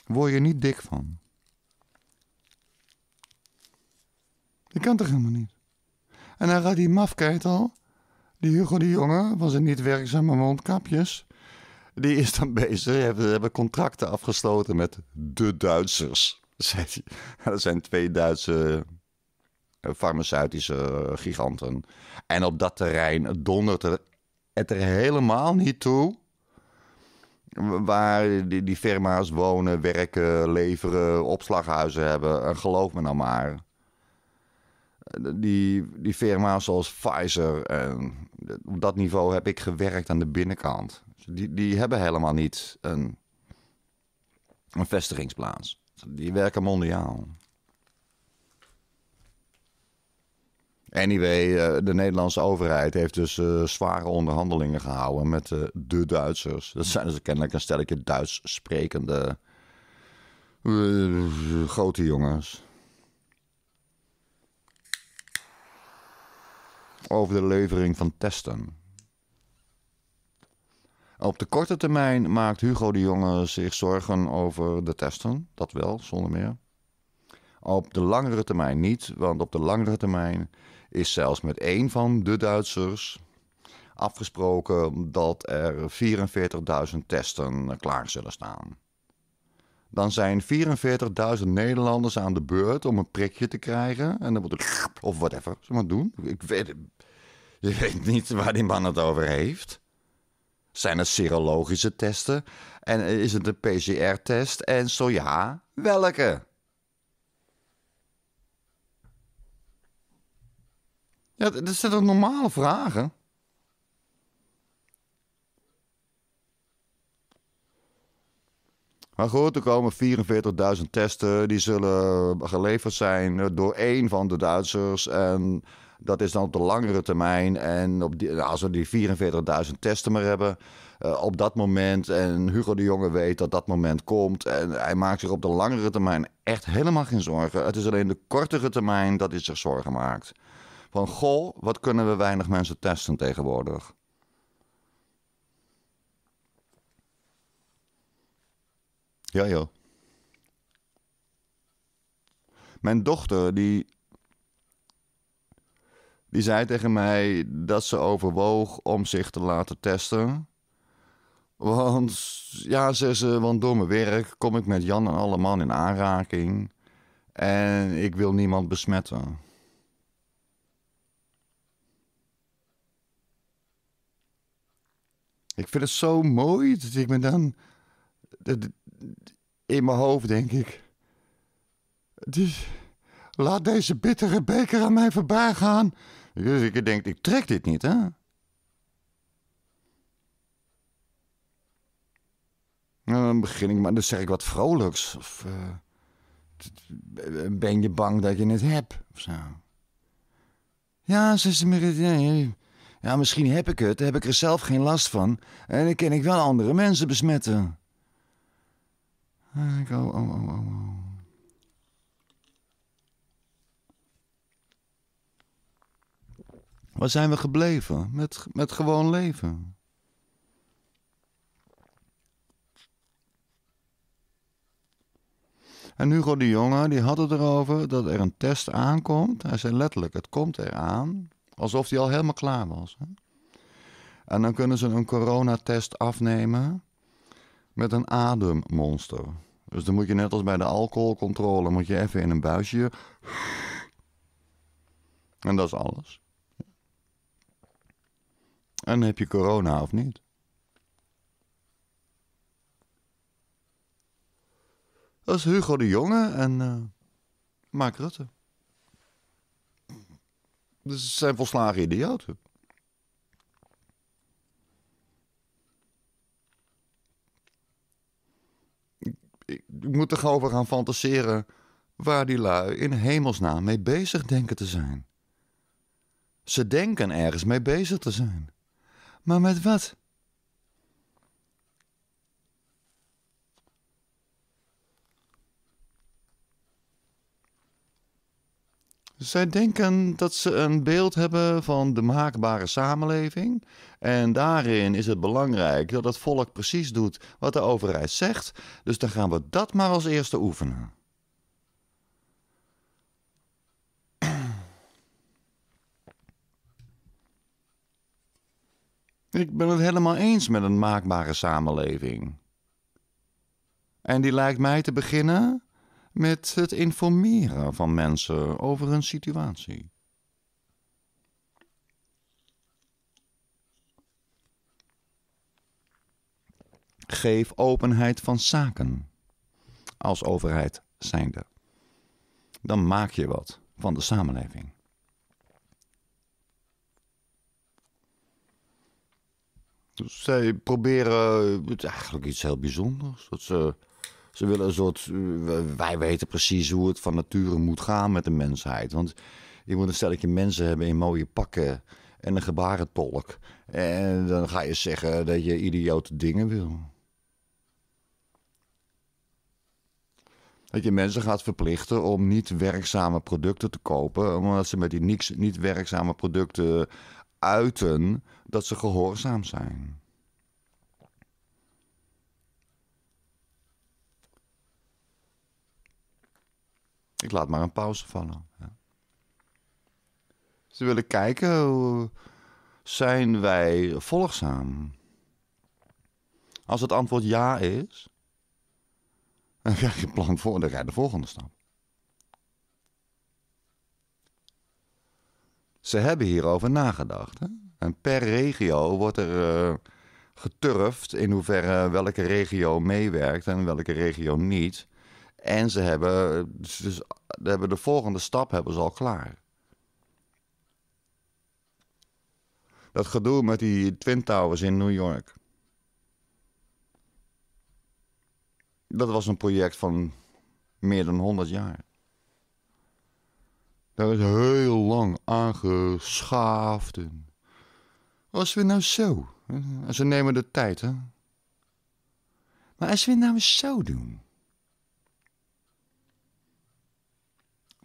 Word je niet dik van. Dat kan toch helemaal niet? En dan gaat die mafkeit al, die Hugo de Jonge, was een niet werkzame mondkapjes, die is dan bezig. Ze hebben contracten afgesloten met de Duitsers. Dat zijn twee Duitse eh, farmaceutische giganten. En op dat terrein dondert het er helemaal niet toe Waar die, die firma's wonen, werken, leveren, opslaghuizen hebben. En geloof me nou maar. Die, die firma's zoals Pfizer. En op dat niveau heb ik gewerkt aan de binnenkant. Dus die, die hebben helemaal niet een, een vestigingsplaats. Die werken mondiaal. Anyway, eh, de Nederlandse overheid heeft dus eh, zware onderhandelingen gehouden met eh, de Duitsers. Dat zijn dus kennelijk een stelletje Duits sprekende grote jongens. Over de levering van testen. Op de korte termijn maakt Hugo de Jonge zich zorgen over de testen. Dat wel, zonder meer. Op de langere termijn niet, want op de langere termijn is zelfs met één van de Duitsers afgesproken dat er 44.000 testen klaar zullen staan. Dan zijn 44.000 Nederlanders aan de beurt om een prikje te krijgen. En dan wordt het. of whatever, ze maar doen. Ik weet, je weet niet waar die man het over heeft. Zijn het serologische testen? En is het een PCR-test? En zo ja, welke? Ja, dat zijn toch normale vragen? Maar goed, er komen 44.000 testen. Die zullen eh, geleverd zijn eh, door één van de Duitsers. En dat is dan op de langere termijn. En op nou, als we die 44.000 testen maar hebben. Eh, op dat moment. En Hugo de Jonge weet dat dat moment komt. En hij maakt zich op de langere termijn echt helemaal geen zorgen. Het is alleen de kortere termijn dat hij zich zorgen maakt. Van goh, wat kunnen we weinig mensen testen tegenwoordig? Ja, joh. Mijn dochter, die. die zei tegen mij dat ze overwoog om zich te laten testen. Want, ja, zei ze, want door mijn werk kom ik met Jan en alle man in aanraking. En ik wil niemand besmetten. Ik vind het zo mooi dat ik me dan in mijn hoofd denk ik. Dus laat deze bittere beker aan mij voorbij gaan. Dus ik denk, ik trek dit niet, hè? Nou, dan begin ik maar, dan zeg ik wat vrolijks. Of eh, ben je bang dat je het hebt? Of zo. Ja, ze is ja, misschien heb ik het, heb ik er zelf geen last van. En dan kan ik wel andere mensen besmetten. Ah, ik, oh, oh, oh, oh. Waar zijn we gebleven met, met gewoon leven? En Hugo de Jonge die had het erover dat er een test aankomt. Hij zei letterlijk: het komt eraan. Alsof die al helemaal klaar was. Hè? En dan kunnen ze een coronatest afnemen met een ademmonster. Dus dan moet je net als bij de alcoholcontrole, moet je even in een buisje. En dat is alles. En heb je corona of niet? Dat is Hugo de Jonge en uh, Mark Rutte. Dus ze zijn volslagen idioten. Ik, ik moet er over gaan fantaseren waar die lui in hemelsnaam mee bezig denken te zijn. Ze denken ergens mee bezig te zijn. Maar met wat? Zij denken dat ze een beeld hebben van de maakbare samenleving. En daarin is het belangrijk dat het volk precies doet wat de overheid zegt. Dus dan gaan we dat maar als eerste oefenen. Ik ben het helemaal eens met een maakbare samenleving. En die lijkt mij te beginnen met het informeren van mensen over hun situatie. Geef openheid van zaken als overheid zijnde. Dan maak je wat van de samenleving. Dus zij proberen eh, het eigenlijk iets heel bijzonders. Dat ze ze willen een soort. Eh, wij weten precies hoe het van nature moet gaan met de mensheid. Want je moet een stelletje mensen hebben in mooie pakken en een gebarentolk. En dan ga je zeggen dat je idiote dingen wil. Dat je mensen gaat verplichten om niet werkzame producten te kopen, omdat ze met die niks, niet werkzame producten uiten dat ze gehoorzaam zijn. Ik laat maar een pauze vallen. Ze willen kijken, zijn wij volgzaam? Als het antwoord ja is, dan krijg je een plan voor, dan de volgende stap. Ze hebben hierover nagedacht. Hè? En per regio wordt er eh, geturfd in hoeverre eh, welke regio meewerkt en welke regio niet. En ze hebben, dus, hebben de volgende stap hebben ze al klaar. Dat gedoe met die Twin Towers in New York. Dat was een project van meer dan 100 jaar. Daar is heel lang aangeschaafd. Als we nou zo. En ze nemen de tijd, hè? Maar als we nou eens zo doen.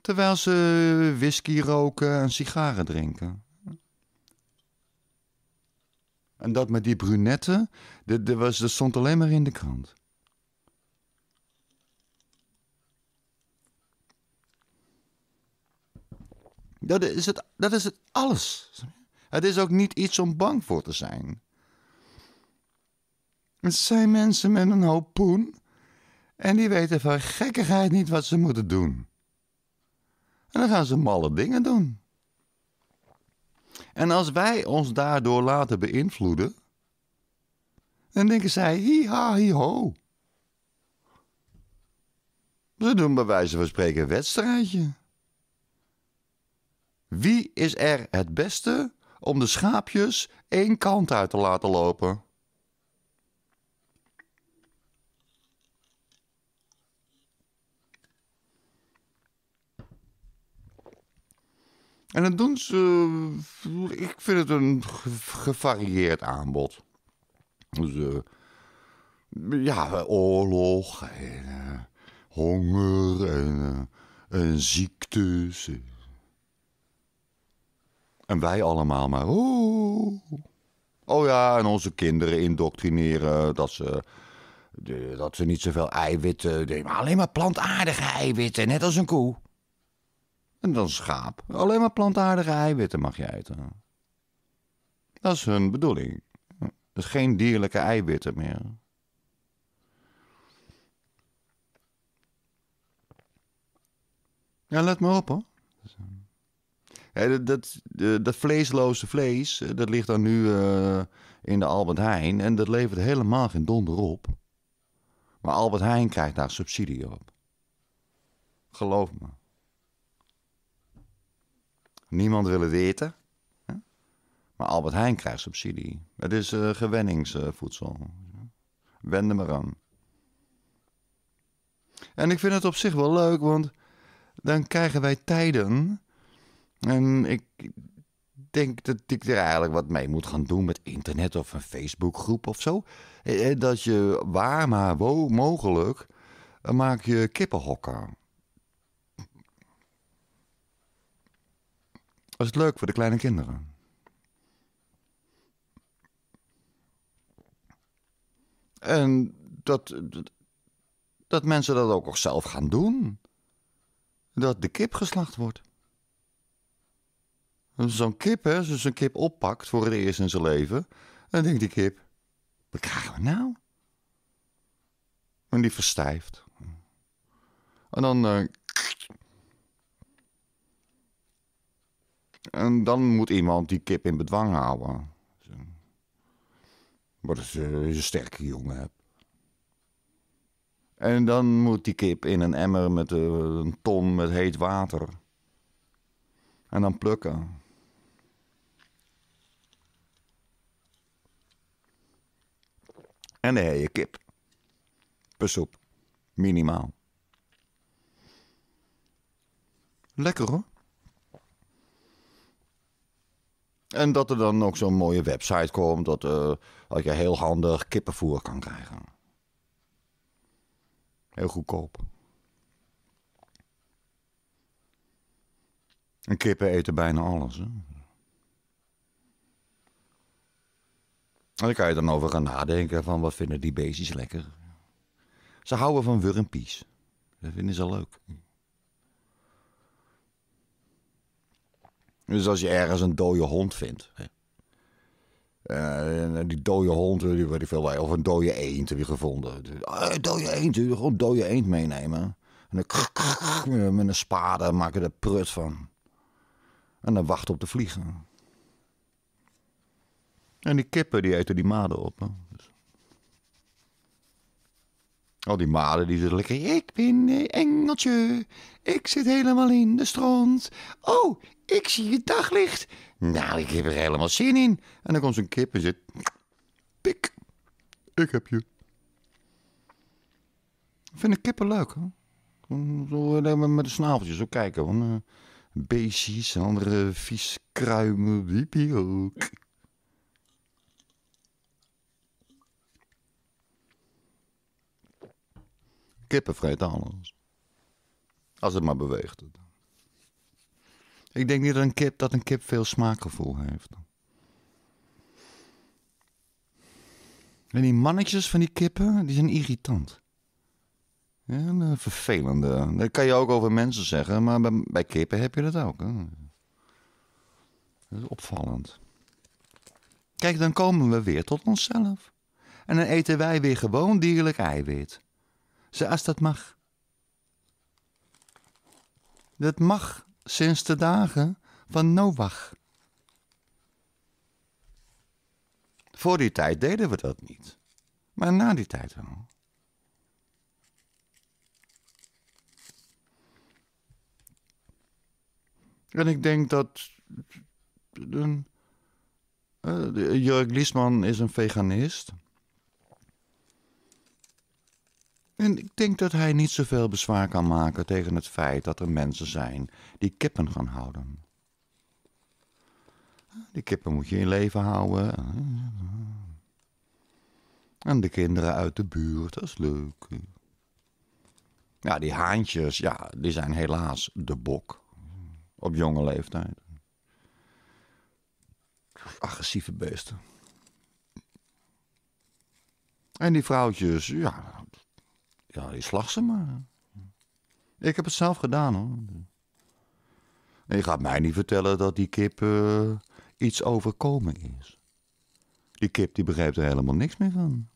Terwijl ze whisky roken en sigaren drinken. En dat met die brunette, dat, dat, was, dat stond alleen maar in de krant. Dat is het, dat is het alles. Het is ook niet iets om bang voor te zijn. Het zijn mensen met een hoop poen en die weten van gekkigheid niet wat ze moeten doen. En dan gaan ze malle dingen doen. En als wij ons daardoor laten beïnvloeden, dan denken zij hi-ha, hi-ho. Ze doen bij wijze van spreken een wedstrijdje. Wie is er het beste om de schaapjes één kant uit te laten lopen? En dan doen ze. Eh, ik vind het een gevarieerd aanbod. Dus. Eh, ja, oorlog en eh, honger en, en ziektes. En wij allemaal maar. Oh, oh ja, en onze kinderen indoctrineren dat ze. dat ze niet zoveel eiwitten nemen. Alleen maar plantaardige eiwitten, net als een koe. En dan schaap. Alleen maar plantaardige eiwitten mag je eten. Dat is hun bedoeling. Dus geen dierlijke eiwitten meer. Ja, let maar op hoor. dat, eh, dat, vleesloze vlees, eh, dat ligt dan nu eh, in de Albert Heijn. En dat levert helemaal geen donder op. Maar Albert Heijn krijgt daar subsidie op. Geloof me. Niemand wil het eten. Maar Albert Heijn krijgt subsidie. Het is uh, gewenningsvoedsel. Wende maar aan. En ik vind het op zich wel leuk, want dan krijgen wij tijden. En ik denk dat ik er eigenlijk wat mee moet gaan doen met internet of een Facebookgroep of zo. Eh, eh, dat je waar maar mogelijk maak je kippenhokken. was het leuk voor de kleine kinderen. En dat, dat, mensen dat ook nog zelf gaan doen. Dat de kip geslacht wordt. Zo'n kip, hè, als een kip oppakt voor het eerst in zijn leven, dan denkt die kip: wat krijgen we nou? En die verstijft. En dan eh, En dan moet iemand die kip in bedwang houden. Wat je eh, een sterke jongen hebt. En dan moet die kip in een emmer met eh, een ton met heet water. En dan plukken. En dan heb je kip. Per soep. Minimaal. Lekker hoor. En dat er dan ook zo'n mooie website komt dat, eh, dat je heel handig kippenvoer kan krijgen. Heel goedkoop. En kippen eten bijna alles. Hè? En dan kan je dan over gaan nadenken van wat vinden die beestjes lekker. Ze houden van wurmpies. Dat vinden ze leuk. Dus als je ergens een dode hond vindt. Eh, die dode hond, eh, die weet veel of een dode eend heb je gevonden. Uh, dode eend, gewoon dode eend meenemen. En dan met een spade je er prut van. En dan wachten op de vliegen. En die kippen die eten die maden op. Hè? Al die malen die er lekker. Ik ben een eh, engeltje. Ik zit helemaal in de strand. Oh, ik zie het daglicht. Nou, ik heb er helemaal zin in. En dan komt zo'n kip en zit. Pik, ik heb je. vind ik kippen leuk, hè? Met de snaveltjes zo kijken. Van, uh, eh, beestjes, andere vies kruimen. Wiepie ook. kippen vreten alles. Als het maar beweegt. Ik denk niet dat een kip, dat een kip veel smaakgevoel heeft. En die mannetjes van die kippen, die zijn irritant. Ja, eh, vervelende. Dat kan je ook over mensen zeggen, maar bij, kippen heb je dat ook. Dat is opvallend. Kijk, dan komen we weer tot onszelf. En dan eten wij weer gewoon dierlijk eiwit als dat mag. Dat mag sinds de dagen van Noach. Voor die tijd deden we dat niet, maar na die tijd wel. En ik denk dat. Uh, eh, Jurk Liesman is een veganist. En ik denk dat hij niet zoveel bezwaar kan maken tegen het feit dat er mensen zijn die kippen gaan houden. Die kippen moet je in leven houden. En de kinderen uit de buurt, dat is leuk. Ja, die haantjes, ja, die zijn helaas de bok. Op jonge leeftijd. Agressieve beesten. En die vrouwtjes, ja, ja, die slag ze maar. Ik heb het zelf gedaan hoor. En je gaat mij niet vertellen dat die kip eh, iets overkomen is. Die kip die begrijpt er helemaal niks meer van.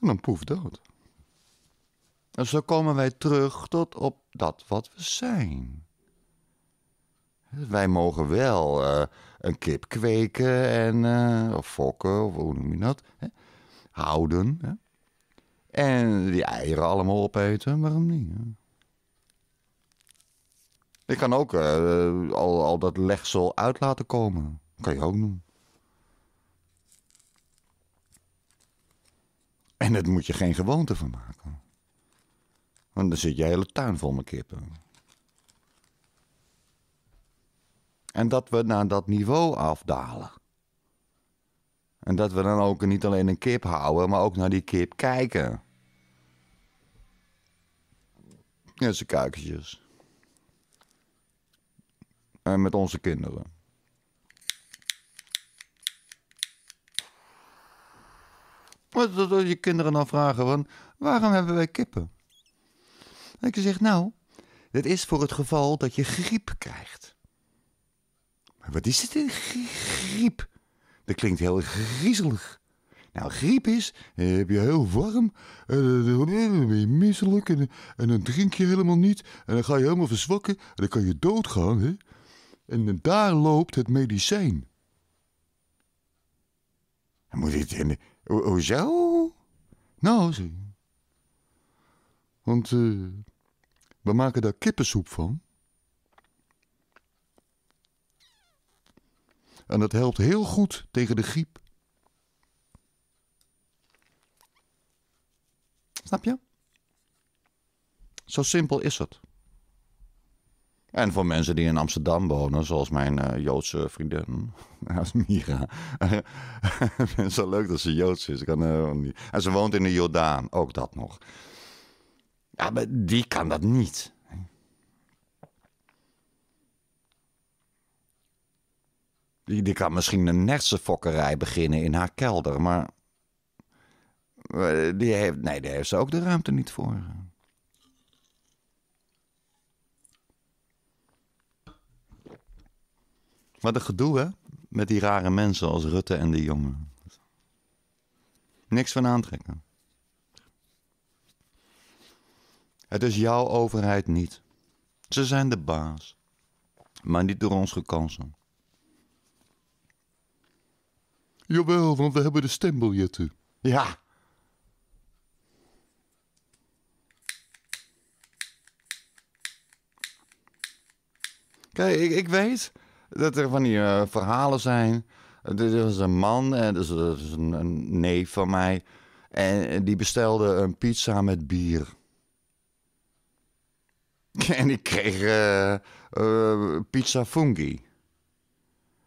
En dan poef dood. En zo komen wij terug tot op dat wat we zijn. Wij mogen wel eh, een kip kweken en, eh, of fokken, of hoe noem je dat? Hè? Houden. Hè? En die eieren allemaal opeten, waarom niet? Hè? Ik kan ook eh, al, al dat legsel uit laten komen. Kan je ook doen. En dat moet je geen gewoonte van maken. Want dan zit je hele tuin vol met kippen. En dat we naar dat niveau afdalen. En dat we dan ook niet alleen een kip houden, maar ook naar die kip kijken. Ja, zijn kuikentjes. En met onze kinderen. wat je kinderen dan nou vragen van, waarom hebben wij kippen? En ik zeg, nou, dit is voor het geval dat je griep krijgt. Wat is dit een griep? Dat klinkt heel griezelig. Nou, griep is, dan eh, heb je heel warm, en eh, eh, dan ben je misselijk en, en, dan drink je helemaal niet. En dan ga je helemaal verzwakken en dan kan je doodgaan. Hè? En daar loopt het medicijn. En moet ik in hoezo? Nou, zie. Want we maken daar kippensoep van. En dat helpt heel goed tegen de griep. Snap je? Zo simpel is het. En voor mensen die in Amsterdam wonen, zoals mijn eh, Joodse vriendin, Mira. ik het zo leuk dat ze Joods is. Kan, eh, en ze woont in de Jordaan, ook dat nog. Ja, maar die kan dat niet. Die, kan misschien een fokkerij beginnen in haar kelder, maar. Eh, die heeft, nee, daar heeft ze ook de ruimte niet voor. Wat een gedoe, hè? Met die rare mensen als Rutte en de jongen. Niks van aantrekken. Het is jouw overheid niet. Ze zijn de baas, maar niet door ons gekozen. Jawel, want we hebben de stembiljetten. Ja. Kijk, ik, ik weet dat er van die eh, verhalen zijn. Er is een man, en dat is, een, een, neef van mij. En eh, die bestelde een pizza met bier. En die kreeg eh, pizza fungi.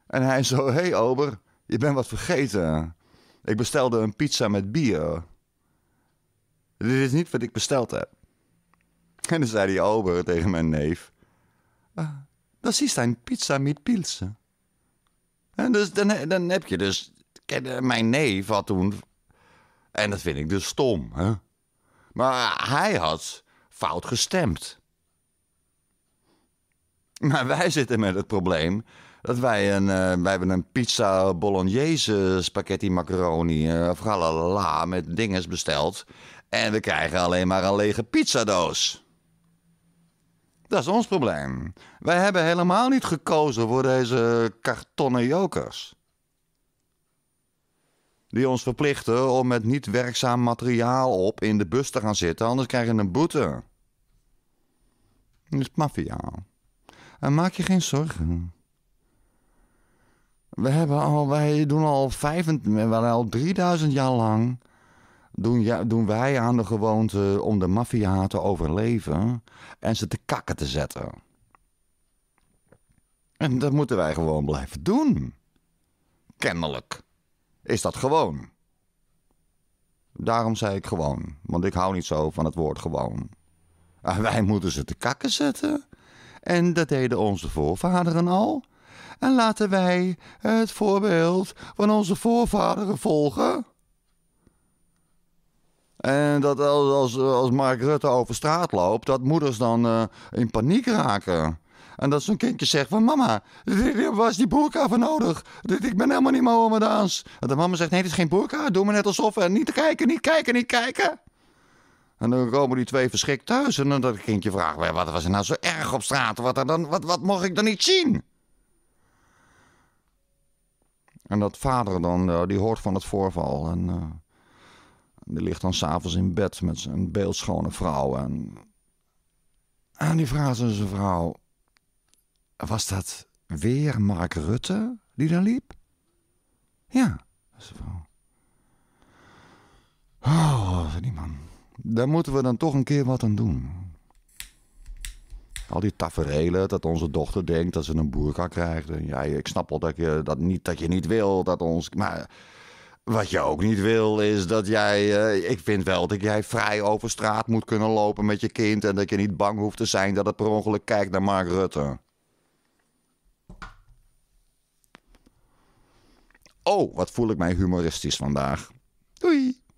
En hij zo, hé hey, ober, je bent wat vergeten. Ik bestelde een pizza met bier. Dit is niet wat ik besteld heb. En dan zei die ober tegen mijn neef: ah, Dat is een pizza met pilsen. En dus, dan, dan heb je dus. Mijn neef had toen. En dat vind ik dus stom, hè? Maar hij had fout gestemd. Maar wij zitten met het probleem dat wij een, eh, wij hebben een pizza bolognese spaghetti macaroni uh, of met dinges besteld. En we krijgen alleen maar een lege pizzadoos. Dat is ons probleem. Wij hebben helemaal niet gekozen voor deze kartonnen jokers. Die ons verplichten om met niet werkzaam materiaal op in de bus te gaan zitten, anders krijgen we een boete. Dat is maffiaal. En maak je geen zorgen. We hebben al, wij doen al, wel al 3000 jaar lang. Doen, ja, doen wij aan de gewoonte om de maffia te overleven en ze te kakken te zetten. En dat moeten wij gewoon blijven doen. Kennelijk. Is dat gewoon? Daarom zei ik gewoon, want ik hou niet zo van het woord gewoon. Ah, wij moeten ze te kakken zetten. En dat deden onze voorvaderen al en laten wij het voorbeeld van onze voorvaderen volgen. En dat als, als Mark Rutte over straat loopt, dat moeders dan eh, in paniek raken. En dat zo'n kindje zegt van mama, was die boerka voor nodig? Ik ben helemaal niet Mohammedaans. En de mama zegt, nee, dit is geen boerka. Doe maar net alsof. En niet kijken, niet kijken, niet kijken. En dan komen die twee verschrikt thuis. En dan dat kindje vraagt, wat was er nou zo erg op straat? Wat, dan, wat, wat mocht ik dan niet zien? En dat vader dan, eh, die hoort van het voorval. En eh, die ligt dan s'avonds in bed met zijn beeldschone vrouw. En, aan die vraagt aan zijn vrouw: Was dat weer Mark Rutte die daar liep? Ja, zijn vrouw. Oh, die man. Daar moeten we dan toch een keer wat aan doen al die tafereelen dat onze dochter denkt dat ze een boerka krijgt. En ja, ik snap wel dat je dat niet, dat je niet wil, dat ons... Maar wat je ook niet wil is dat jij... Eh, ik vind wel dat jij vrij over straat moet kunnen lopen met je kind... en dat je niet bang hoeft te zijn dat het per ongeluk kijkt naar Mark Rutte. Oh, wat voel ik mij humoristisch vandaag. Doei!